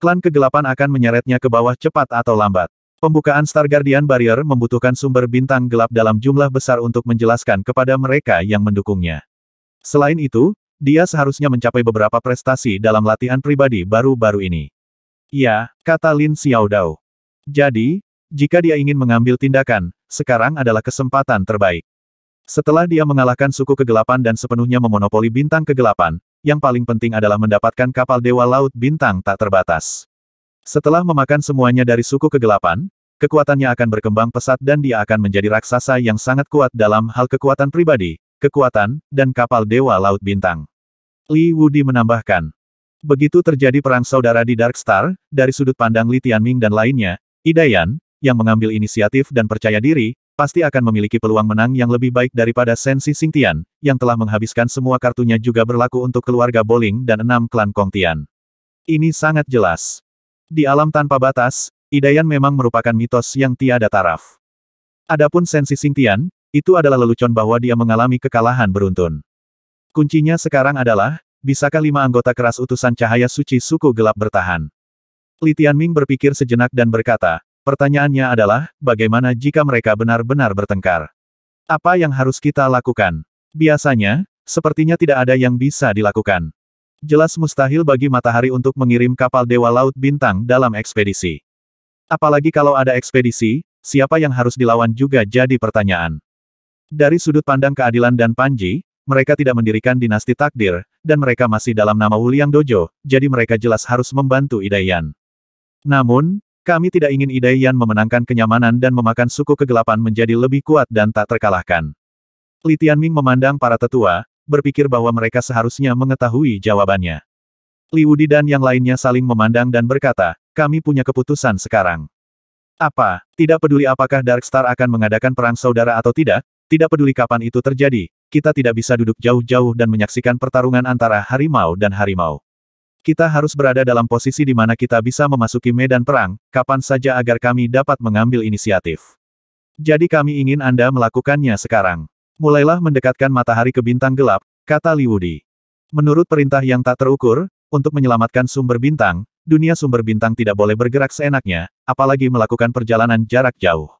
Klan kegelapan akan menyeretnya ke bawah cepat atau lambat. Pembukaan Star Guardian Barrier membutuhkan sumber bintang gelap dalam jumlah besar untuk menjelaskan kepada mereka yang mendukungnya. Selain itu, dia seharusnya mencapai beberapa prestasi dalam latihan pribadi baru-baru ini. Ya, kata Lin Xiaodao. Jadi, jika dia ingin mengambil tindakan, sekarang adalah kesempatan terbaik. Setelah dia mengalahkan suku kegelapan dan sepenuhnya memonopoli bintang kegelapan, yang paling penting adalah mendapatkan kapal Dewa Laut Bintang tak terbatas. Setelah memakan semuanya dari suku kegelapan, kekuatannya akan berkembang pesat dan dia akan menjadi raksasa yang sangat kuat dalam hal kekuatan pribadi, kekuatan, dan kapal Dewa Laut Bintang. Li Wudi menambahkan, Begitu terjadi perang saudara di Dark Star, dari sudut pandang Li Tianming dan lainnya, Idayan, yang mengambil inisiatif dan percaya diri, pasti akan memiliki peluang menang yang lebih baik daripada Sensi Singtian, yang telah menghabiskan semua kartunya juga berlaku untuk keluarga Boling dan enam klan Kong Tian. Ini sangat jelas. Di alam tanpa batas, Idayan memang merupakan mitos yang tiada taraf. Adapun Sensi Singtian, itu adalah lelucon bahwa dia mengalami kekalahan beruntun. Kuncinya sekarang adalah, bisakah lima anggota keras utusan cahaya suci suku gelap bertahan? Li Tianming berpikir sejenak dan berkata, pertanyaannya adalah, bagaimana jika mereka benar-benar bertengkar? Apa yang harus kita lakukan? Biasanya, sepertinya tidak ada yang bisa dilakukan. Jelas mustahil bagi matahari untuk mengirim kapal Dewa Laut Bintang dalam ekspedisi. Apalagi kalau ada ekspedisi, siapa yang harus dilawan juga jadi pertanyaan. Dari sudut pandang keadilan dan Panji, mereka tidak mendirikan dinasti takdir, dan mereka masih dalam nama Wuliang Dojo, jadi mereka jelas harus membantu Idayan. Namun, kami tidak ingin Idayan memenangkan kenyamanan dan memakan suku kegelapan menjadi lebih kuat dan tak terkalahkan. Li Tianming memandang para tetua, berpikir bahwa mereka seharusnya mengetahui jawabannya. Li Wudi dan yang lainnya saling memandang dan berkata, kami punya keputusan sekarang. Apa? Tidak peduli apakah Darkstar akan mengadakan perang saudara atau tidak, tidak peduli kapan itu terjadi, kita tidak bisa duduk jauh-jauh dan menyaksikan pertarungan antara harimau dan harimau. Kita harus berada dalam posisi di mana kita bisa memasuki medan perang, kapan saja agar kami dapat mengambil inisiatif. Jadi kami ingin Anda melakukannya sekarang. Mulailah mendekatkan matahari ke bintang gelap, kata Liwudi. Menurut perintah yang tak terukur, untuk menyelamatkan sumber bintang, dunia sumber bintang tidak boleh bergerak seenaknya, apalagi melakukan perjalanan jarak jauh.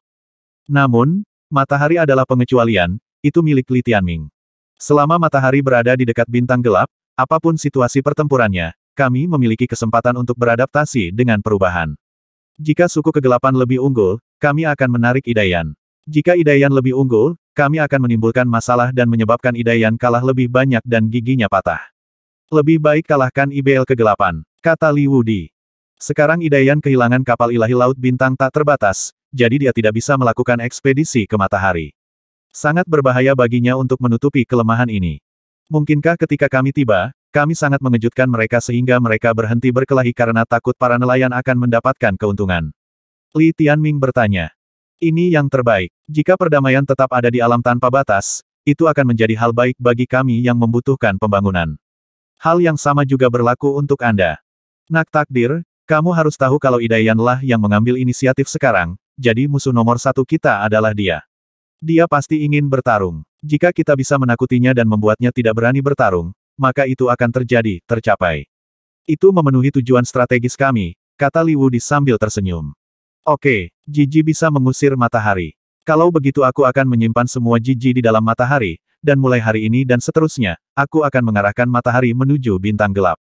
Namun, Matahari adalah pengecualian, itu milik Li Tianming. Selama matahari berada di dekat bintang gelap, apapun situasi pertempurannya, kami memiliki kesempatan untuk beradaptasi dengan perubahan. Jika suku kegelapan lebih unggul, kami akan menarik Idayan. Jika Idayan lebih unggul, kami akan menimbulkan masalah dan menyebabkan Idayan kalah lebih banyak dan giginya patah. Lebih baik kalahkan IBL kegelapan, kata Li Wudi. Sekarang Idayan kehilangan kapal ilahi laut bintang tak terbatas, jadi dia tidak bisa melakukan ekspedisi ke matahari. Sangat berbahaya baginya untuk menutupi kelemahan ini. Mungkinkah ketika kami tiba, kami sangat mengejutkan mereka sehingga mereka berhenti berkelahi karena takut para nelayan akan mendapatkan keuntungan? Li Tianming bertanya. Ini yang terbaik. Jika perdamaian tetap ada di alam tanpa batas, itu akan menjadi hal baik bagi kami yang membutuhkan pembangunan. Hal yang sama juga berlaku untuk Anda. Nak takdir, kamu harus tahu kalau Idayanlah yang mengambil inisiatif sekarang, jadi musuh nomor satu kita adalah dia. Dia pasti ingin bertarung. Jika kita bisa menakutinya dan membuatnya tidak berani bertarung, maka itu akan terjadi, tercapai. Itu memenuhi tujuan strategis kami, kata Li Wudi sambil tersenyum. Oke, Jiji bisa mengusir matahari. Kalau begitu aku akan menyimpan semua Jiji di dalam matahari, dan mulai hari ini dan seterusnya, aku akan mengarahkan matahari menuju bintang gelap.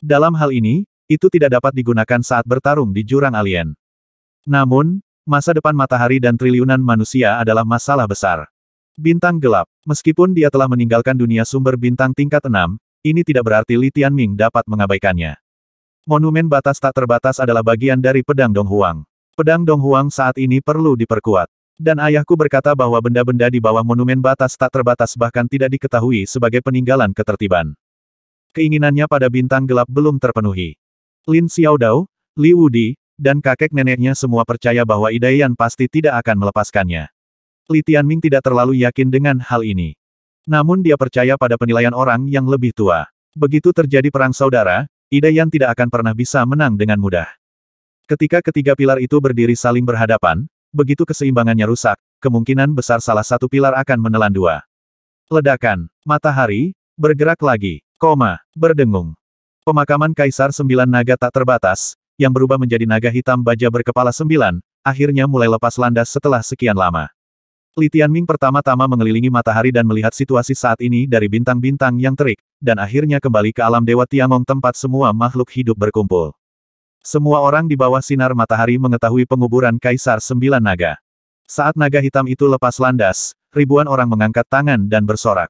Dalam hal ini, itu tidak dapat digunakan saat bertarung di jurang alien. Namun, Masa depan matahari dan triliunan manusia adalah masalah besar. Bintang gelap. Meskipun dia telah meninggalkan dunia sumber bintang tingkat 6, ini tidak berarti Li Tianming dapat mengabaikannya. Monumen batas tak terbatas adalah bagian dari pedang Donghuang. Pedang Donghuang saat ini perlu diperkuat. Dan ayahku berkata bahwa benda-benda di bawah monumen batas tak terbatas bahkan tidak diketahui sebagai peninggalan ketertiban. Keinginannya pada bintang gelap belum terpenuhi. Lin Xiaodao, Li Wudi, dan kakek neneknya semua percaya bahwa Idayan pasti tidak akan melepaskannya. Li Tianming tidak terlalu yakin dengan hal ini. Namun dia percaya pada penilaian orang yang lebih tua. Begitu terjadi perang saudara, Idayan tidak akan pernah bisa menang dengan mudah. Ketika ketiga pilar itu berdiri saling berhadapan, begitu keseimbangannya rusak, kemungkinan besar salah satu pilar akan menelan dua. Ledakan, matahari, bergerak lagi, koma, berdengung. Pemakaman Kaisar Sembilan Naga tak terbatas, yang berubah menjadi naga hitam baja berkepala sembilan, akhirnya mulai lepas landas setelah sekian lama. Li Tianming pertama-tama mengelilingi matahari dan melihat situasi saat ini dari bintang-bintang yang terik, dan akhirnya kembali ke alam Dewa Tiangong tempat semua makhluk hidup berkumpul. Semua orang di bawah sinar matahari mengetahui penguburan Kaisar Sembilan Naga. Saat naga hitam itu lepas landas, ribuan orang mengangkat tangan dan bersorak.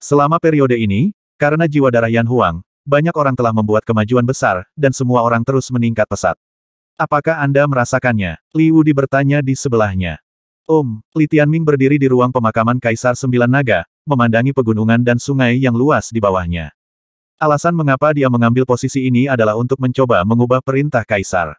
Selama periode ini, karena jiwa darah Yan Huang, banyak orang telah membuat kemajuan besar, dan semua orang terus meningkat pesat. Apakah Anda merasakannya? Li Wudi bertanya di sebelahnya. Om, Li Tianming berdiri di ruang pemakaman Kaisar Sembilan Naga, memandangi pegunungan dan sungai yang luas di bawahnya. Alasan mengapa dia mengambil posisi ini adalah untuk mencoba mengubah perintah Kaisar.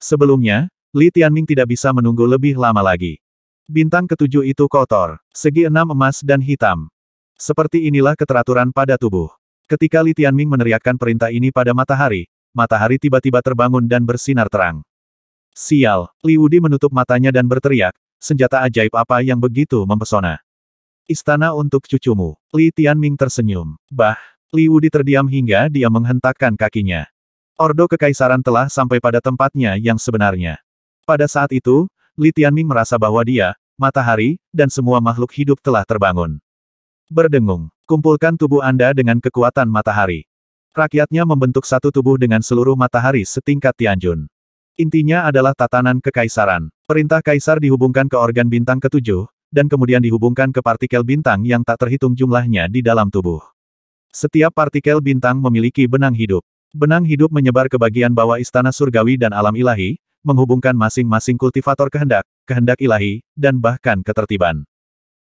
Sebelumnya, Li Tianming tidak bisa menunggu lebih lama lagi. Bintang ketujuh itu kotor, segi enam emas dan hitam. Seperti inilah keteraturan pada tubuh. Ketika Li Tianming meneriakkan perintah ini pada matahari, matahari tiba-tiba terbangun dan bersinar terang. Sial, Li Wudi menutup matanya dan berteriak, senjata ajaib apa yang begitu mempesona. Istana untuk cucumu, Li Tianming tersenyum. Bah, Li Wudi terdiam hingga dia menghentakkan kakinya. Ordo Kekaisaran telah sampai pada tempatnya yang sebenarnya. Pada saat itu, Li Tianming merasa bahwa dia, matahari, dan semua makhluk hidup telah terbangun. Berdengung, Kumpulkan tubuh Anda dengan kekuatan matahari. Rakyatnya membentuk satu tubuh dengan seluruh matahari setingkat Tianjun. Intinya adalah tatanan kekaisaran. Perintah kaisar dihubungkan ke organ bintang ketujuh, dan kemudian dihubungkan ke partikel bintang yang tak terhitung jumlahnya di dalam tubuh. Setiap partikel bintang memiliki benang hidup. Benang hidup menyebar ke bagian bawah istana surgawi dan alam ilahi, menghubungkan masing-masing kultivator kehendak, kehendak ilahi, dan bahkan ketertiban.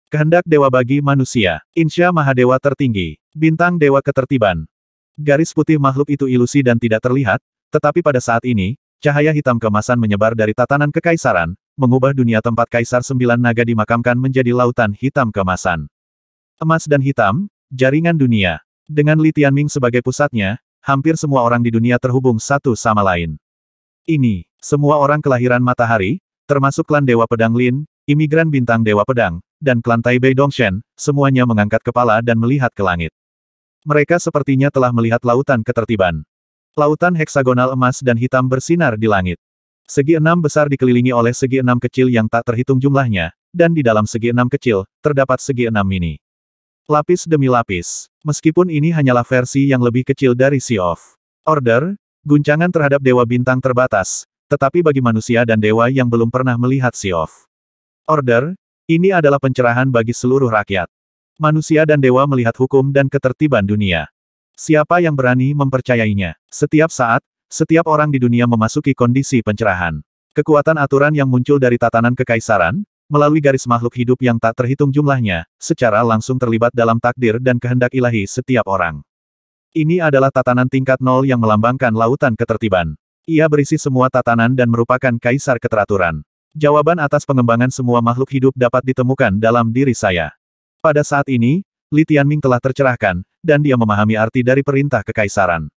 Kehendak dewa bagi manusia. Insya Mahadewa tertinggi. Bintang dewa ketertiban. Garis putih makhluk itu ilusi dan tidak terlihat, tetapi pada saat ini, cahaya hitam kemasan menyebar dari tatanan kekaisaran, mengubah dunia tempat Kaisar Sembilan Naga dimakamkan menjadi lautan hitam kemasan. Emas dan hitam, jaringan dunia. Dengan Li Tianming sebagai pusatnya, hampir semua orang di dunia terhubung satu sama lain. Ini, semua orang kelahiran matahari, termasuk klan Dewa Pedang Lin, imigran bintang Dewa Pedang, dan klan Taibei Dongshen, semuanya mengangkat kepala dan melihat ke langit. Mereka sepertinya telah melihat lautan ketertiban. Lautan heksagonal emas dan hitam bersinar di langit. Segi enam besar dikelilingi oleh segi enam kecil yang tak terhitung jumlahnya, dan di dalam segi enam kecil, terdapat segi enam mini. Lapis demi lapis. Meskipun ini hanyalah versi yang lebih kecil dari Sea of Order, guncangan terhadap Dewa Bintang terbatas, tetapi bagi manusia dan dewa yang belum pernah melihat Sea of Order, ini adalah pencerahan bagi seluruh rakyat. Manusia dan dewa melihat hukum dan ketertiban dunia. Siapa yang berani mempercayainya? Setiap saat, setiap orang di dunia memasuki kondisi pencerahan. Kekuatan aturan yang muncul dari tatanan kekaisaran, melalui garis makhluk hidup yang tak terhitung jumlahnya, secara langsung terlibat dalam takdir dan kehendak ilahi setiap orang. Ini adalah tatanan tingkat nol yang melambangkan lautan ketertiban. Ia berisi semua tatanan dan merupakan kaisar keteraturan. Jawaban atas pengembangan semua makhluk hidup dapat ditemukan dalam diri saya. Pada saat ini, Li Tianming telah tercerahkan, dan dia memahami arti dari perintah kekaisaran.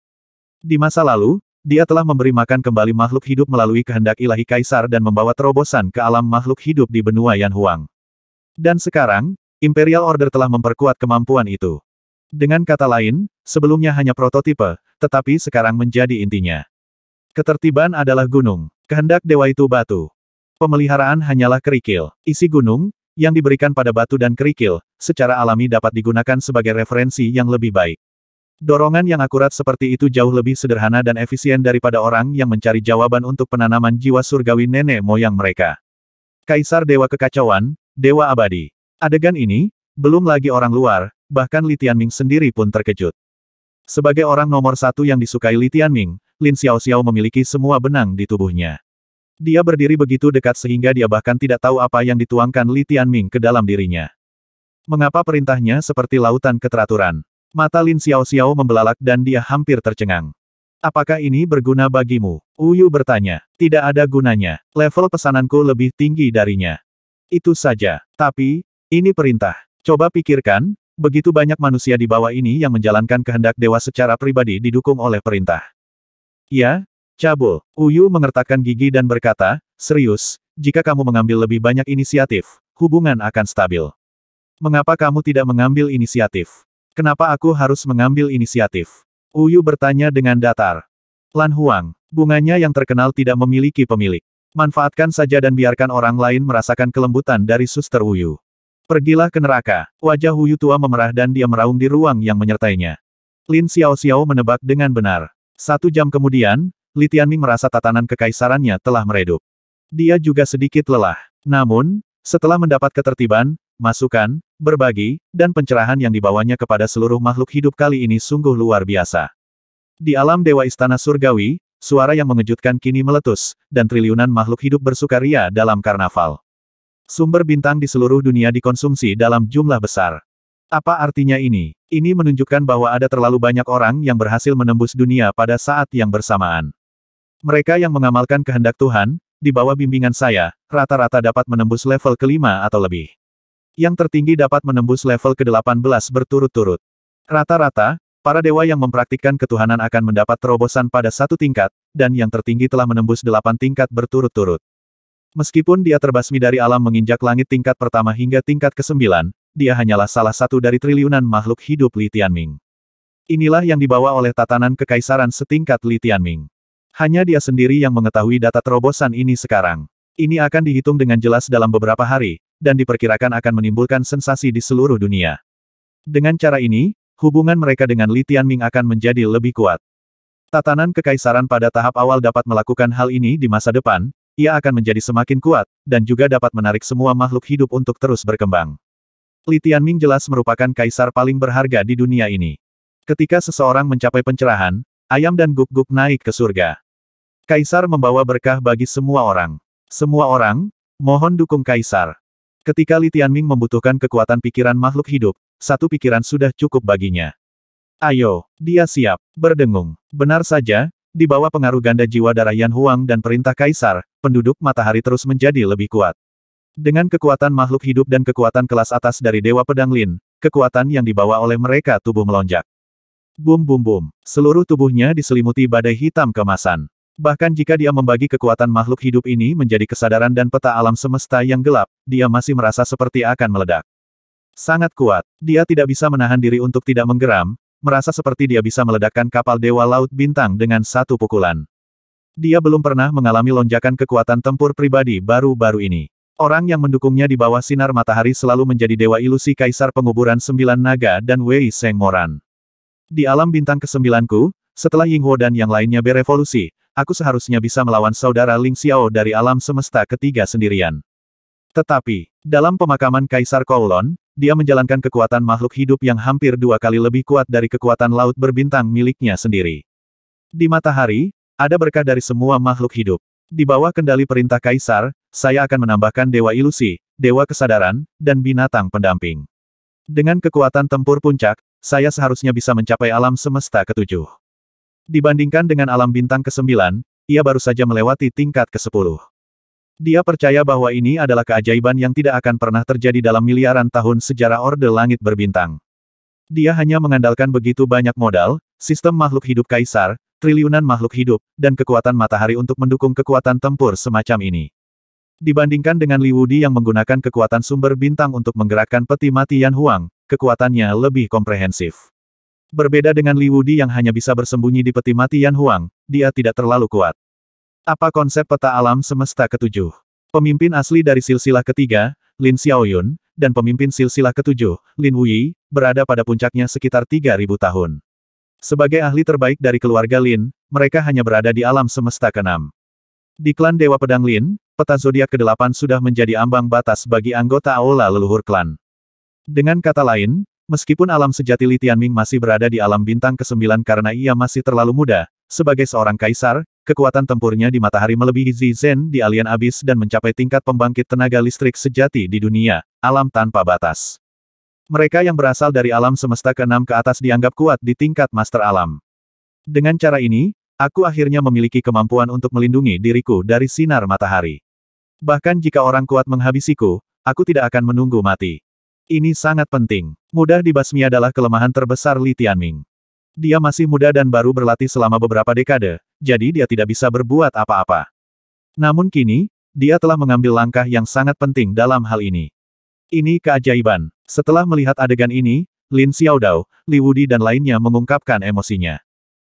Di masa lalu, dia telah memberi makan kembali makhluk hidup melalui kehendak ilahi kaisar dan membawa terobosan ke alam makhluk hidup di benua Yanhuang. Dan sekarang, Imperial Order telah memperkuat kemampuan itu. Dengan kata lain, sebelumnya hanya prototipe, tetapi sekarang menjadi intinya. Ketertiban adalah gunung, kehendak dewa itu batu. Pemeliharaan hanyalah kerikil. Isi gunung, yang diberikan pada batu dan kerikil, secara alami dapat digunakan sebagai referensi yang lebih baik. Dorongan yang akurat seperti itu jauh lebih sederhana dan efisien daripada orang yang mencari jawaban untuk penanaman jiwa surgawi nenek moyang mereka. Kaisar Dewa Kekacauan, Dewa Abadi. Adegan ini, belum lagi orang luar, bahkan Li Tianming sendiri pun terkejut. Sebagai orang nomor satu yang disukai Li Tianming, Lin Xiao memiliki semua benang di tubuhnya. Dia berdiri begitu dekat sehingga dia bahkan tidak tahu apa yang dituangkan Li Tianming ke dalam dirinya. Mengapa perintahnya seperti lautan keteraturan? Mata Lin Xiao Xiao membelalak dan dia hampir tercengang. Apakah ini berguna bagimu? Uyu bertanya. Tidak ada gunanya. Level pesananku lebih tinggi darinya. Itu saja. Tapi, ini perintah. Coba pikirkan, begitu banyak manusia di bawah ini yang menjalankan kehendak dewa secara pribadi didukung oleh perintah. Ya, Cabo, Uyu mengertakkan gigi dan berkata, serius, jika kamu mengambil lebih banyak inisiatif, hubungan akan stabil. Mengapa kamu tidak mengambil inisiatif? Kenapa aku harus mengambil inisiatif? Uyu bertanya dengan datar. Lan Huang, bunganya yang terkenal tidak memiliki pemilik. Manfaatkan saja dan biarkan orang lain merasakan kelembutan dari suster Uyu. Pergilah ke neraka. Wajah Uyu tua memerah dan dia meraung di ruang yang menyertainya. Lin Xiao Xiao menebak dengan benar. Satu jam kemudian, Li Tianming merasa tatanan kekaisarannya telah meredup. Dia juga sedikit lelah. Namun, setelah mendapat ketertiban, masukan, berbagi, dan pencerahan yang dibawanya kepada seluruh makhluk hidup kali ini sungguh luar biasa. Di alam Dewa Istana Surgawi, suara yang mengejutkan kini meletus, dan triliunan makhluk hidup bersukaria dalam karnaval. Sumber bintang di seluruh dunia dikonsumsi dalam jumlah besar. Apa artinya ini? Ini menunjukkan bahwa ada terlalu banyak orang yang berhasil menembus dunia pada saat yang bersamaan. Mereka yang mengamalkan kehendak Tuhan, di bawah bimbingan saya, rata-rata dapat menembus level kelima atau lebih. Yang tertinggi dapat menembus level ke-18 berturut-turut. Rata-rata, para dewa yang mempraktikkan ketuhanan akan mendapat terobosan pada satu tingkat, dan yang tertinggi telah menembus delapan tingkat berturut-turut. Meskipun dia terbasmi dari alam menginjak langit tingkat pertama hingga tingkat ke-9, dia hanyalah salah satu dari triliunan makhluk hidup Li Tianming. Inilah yang dibawa oleh tatanan kekaisaran setingkat Li Tianming. Hanya dia sendiri yang mengetahui data terobosan ini sekarang. Ini akan dihitung dengan jelas dalam beberapa hari, dan diperkirakan akan menimbulkan sensasi di seluruh dunia. Dengan cara ini, hubungan mereka dengan Li Tianming akan menjadi lebih kuat. Tatanan kekaisaran pada tahap awal dapat melakukan hal ini di masa depan, ia akan menjadi semakin kuat, dan juga dapat menarik semua makhluk hidup untuk terus berkembang. Li Tianming jelas merupakan kaisar paling berharga di dunia ini. Ketika seseorang mencapai pencerahan, Ayam dan guk-guk naik ke surga. Kaisar membawa berkah bagi semua orang. Semua orang, mohon dukung Kaisar. Ketika Li Tianming membutuhkan kekuatan pikiran makhluk hidup, satu pikiran sudah cukup baginya. Ayo, dia siap, berdengung. Benar saja, di bawah pengaruh ganda jiwa darah Yan Huang dan perintah Kaisar, penduduk matahari terus menjadi lebih kuat. Dengan kekuatan makhluk hidup dan kekuatan kelas atas dari Dewa Pedang Lin, kekuatan yang dibawa oleh mereka tubuh melonjak. Bum bum bum. Seluruh tubuhnya diselimuti badai hitam kemasan. Bahkan jika dia membagi kekuatan makhluk hidup ini menjadi kesadaran dan peta alam semesta yang gelap, dia masih merasa seperti akan meledak. Sangat kuat, dia tidak bisa menahan diri untuk tidak menggeram, merasa seperti dia bisa meledakkan kapal Dewa Laut Bintang dengan satu pukulan. Dia belum pernah mengalami lonjakan kekuatan tempur pribadi baru-baru ini. Orang yang mendukungnya di bawah sinar matahari selalu menjadi dewa ilusi Kaisar Penguburan Sembilan Naga dan Wei Seng Moran. Di alam bintang kesembilanku, setelah Yinghuo dan yang lainnya berevolusi, aku seharusnya bisa melawan saudara Ling Xiao dari alam semesta ketiga sendirian. Tetapi, dalam pemakaman Kaisar Kowlon, dia menjalankan kekuatan makhluk hidup yang hampir dua kali lebih kuat dari kekuatan laut berbintang miliknya sendiri. Di matahari, ada berkah dari semua makhluk hidup. Di bawah kendali perintah Kaisar, saya akan menambahkan Dewa Ilusi, Dewa Kesadaran, dan Binatang Pendamping. Dengan kekuatan tempur puncak, saya seharusnya bisa mencapai alam semesta ketujuh. Dibandingkan dengan alam bintang kesembilan, ia baru saja melewati tingkat ke-10. Dia percaya bahwa ini adalah keajaiban yang tidak akan pernah terjadi dalam miliaran tahun sejarah Orde Langit berbintang. Dia hanya mengandalkan begitu banyak modal, sistem makhluk hidup kaisar, triliunan makhluk hidup, dan kekuatan matahari untuk mendukung kekuatan tempur semacam ini. Dibandingkan dengan Li Wudi yang menggunakan kekuatan sumber bintang untuk menggerakkan peti mati Yan Huang, kekuatannya lebih komprehensif. Berbeda dengan Li Wudi yang hanya bisa bersembunyi di peti mati Yan Huang, dia tidak terlalu kuat. Apa konsep peta alam semesta ketujuh? Pemimpin asli dari silsilah ketiga, Lin Xiaoyun, dan pemimpin silsilah ketujuh, Lin Wuyi, berada pada puncaknya sekitar 3.000 tahun. Sebagai ahli terbaik dari keluarga Lin, mereka hanya berada di alam semesta keenam. Di klan Dewa Pedang Lin, peta zodiak ke-8 sudah menjadi ambang batas bagi anggota aula leluhur klan. Dengan kata lain, meskipun alam sejati Li Tianming masih berada di alam bintang ke-9 karena ia masih terlalu muda, sebagai seorang kaisar, kekuatan tempurnya di matahari melebihi Zizhen di alien abis dan mencapai tingkat pembangkit tenaga listrik sejati di dunia, alam tanpa batas. Mereka yang berasal dari alam semesta ke-6 ke atas dianggap kuat di tingkat master alam. Dengan cara ini, aku akhirnya memiliki kemampuan untuk melindungi diriku dari sinar matahari. Bahkan jika orang kuat menghabisiku, aku tidak akan menunggu mati. Ini sangat penting. Mudah dibasmi adalah kelemahan terbesar Li Tianming. Dia masih muda dan baru berlatih selama beberapa dekade, jadi dia tidak bisa berbuat apa-apa. Namun kini, dia telah mengambil langkah yang sangat penting dalam hal ini. Ini keajaiban. Setelah melihat adegan ini, Lin Xiaodao, Li Wudi dan lainnya mengungkapkan emosinya.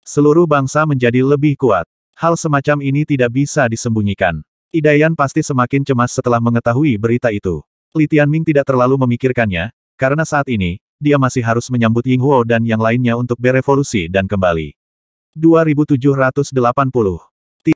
Seluruh bangsa menjadi lebih kuat. Hal semacam ini tidak bisa disembunyikan. Idayan pasti semakin cemas setelah mengetahui berita itu. Li Tianming tidak terlalu memikirkannya, karena saat ini, dia masih harus menyambut Ying Huo dan yang lainnya untuk berevolusi dan kembali. 2780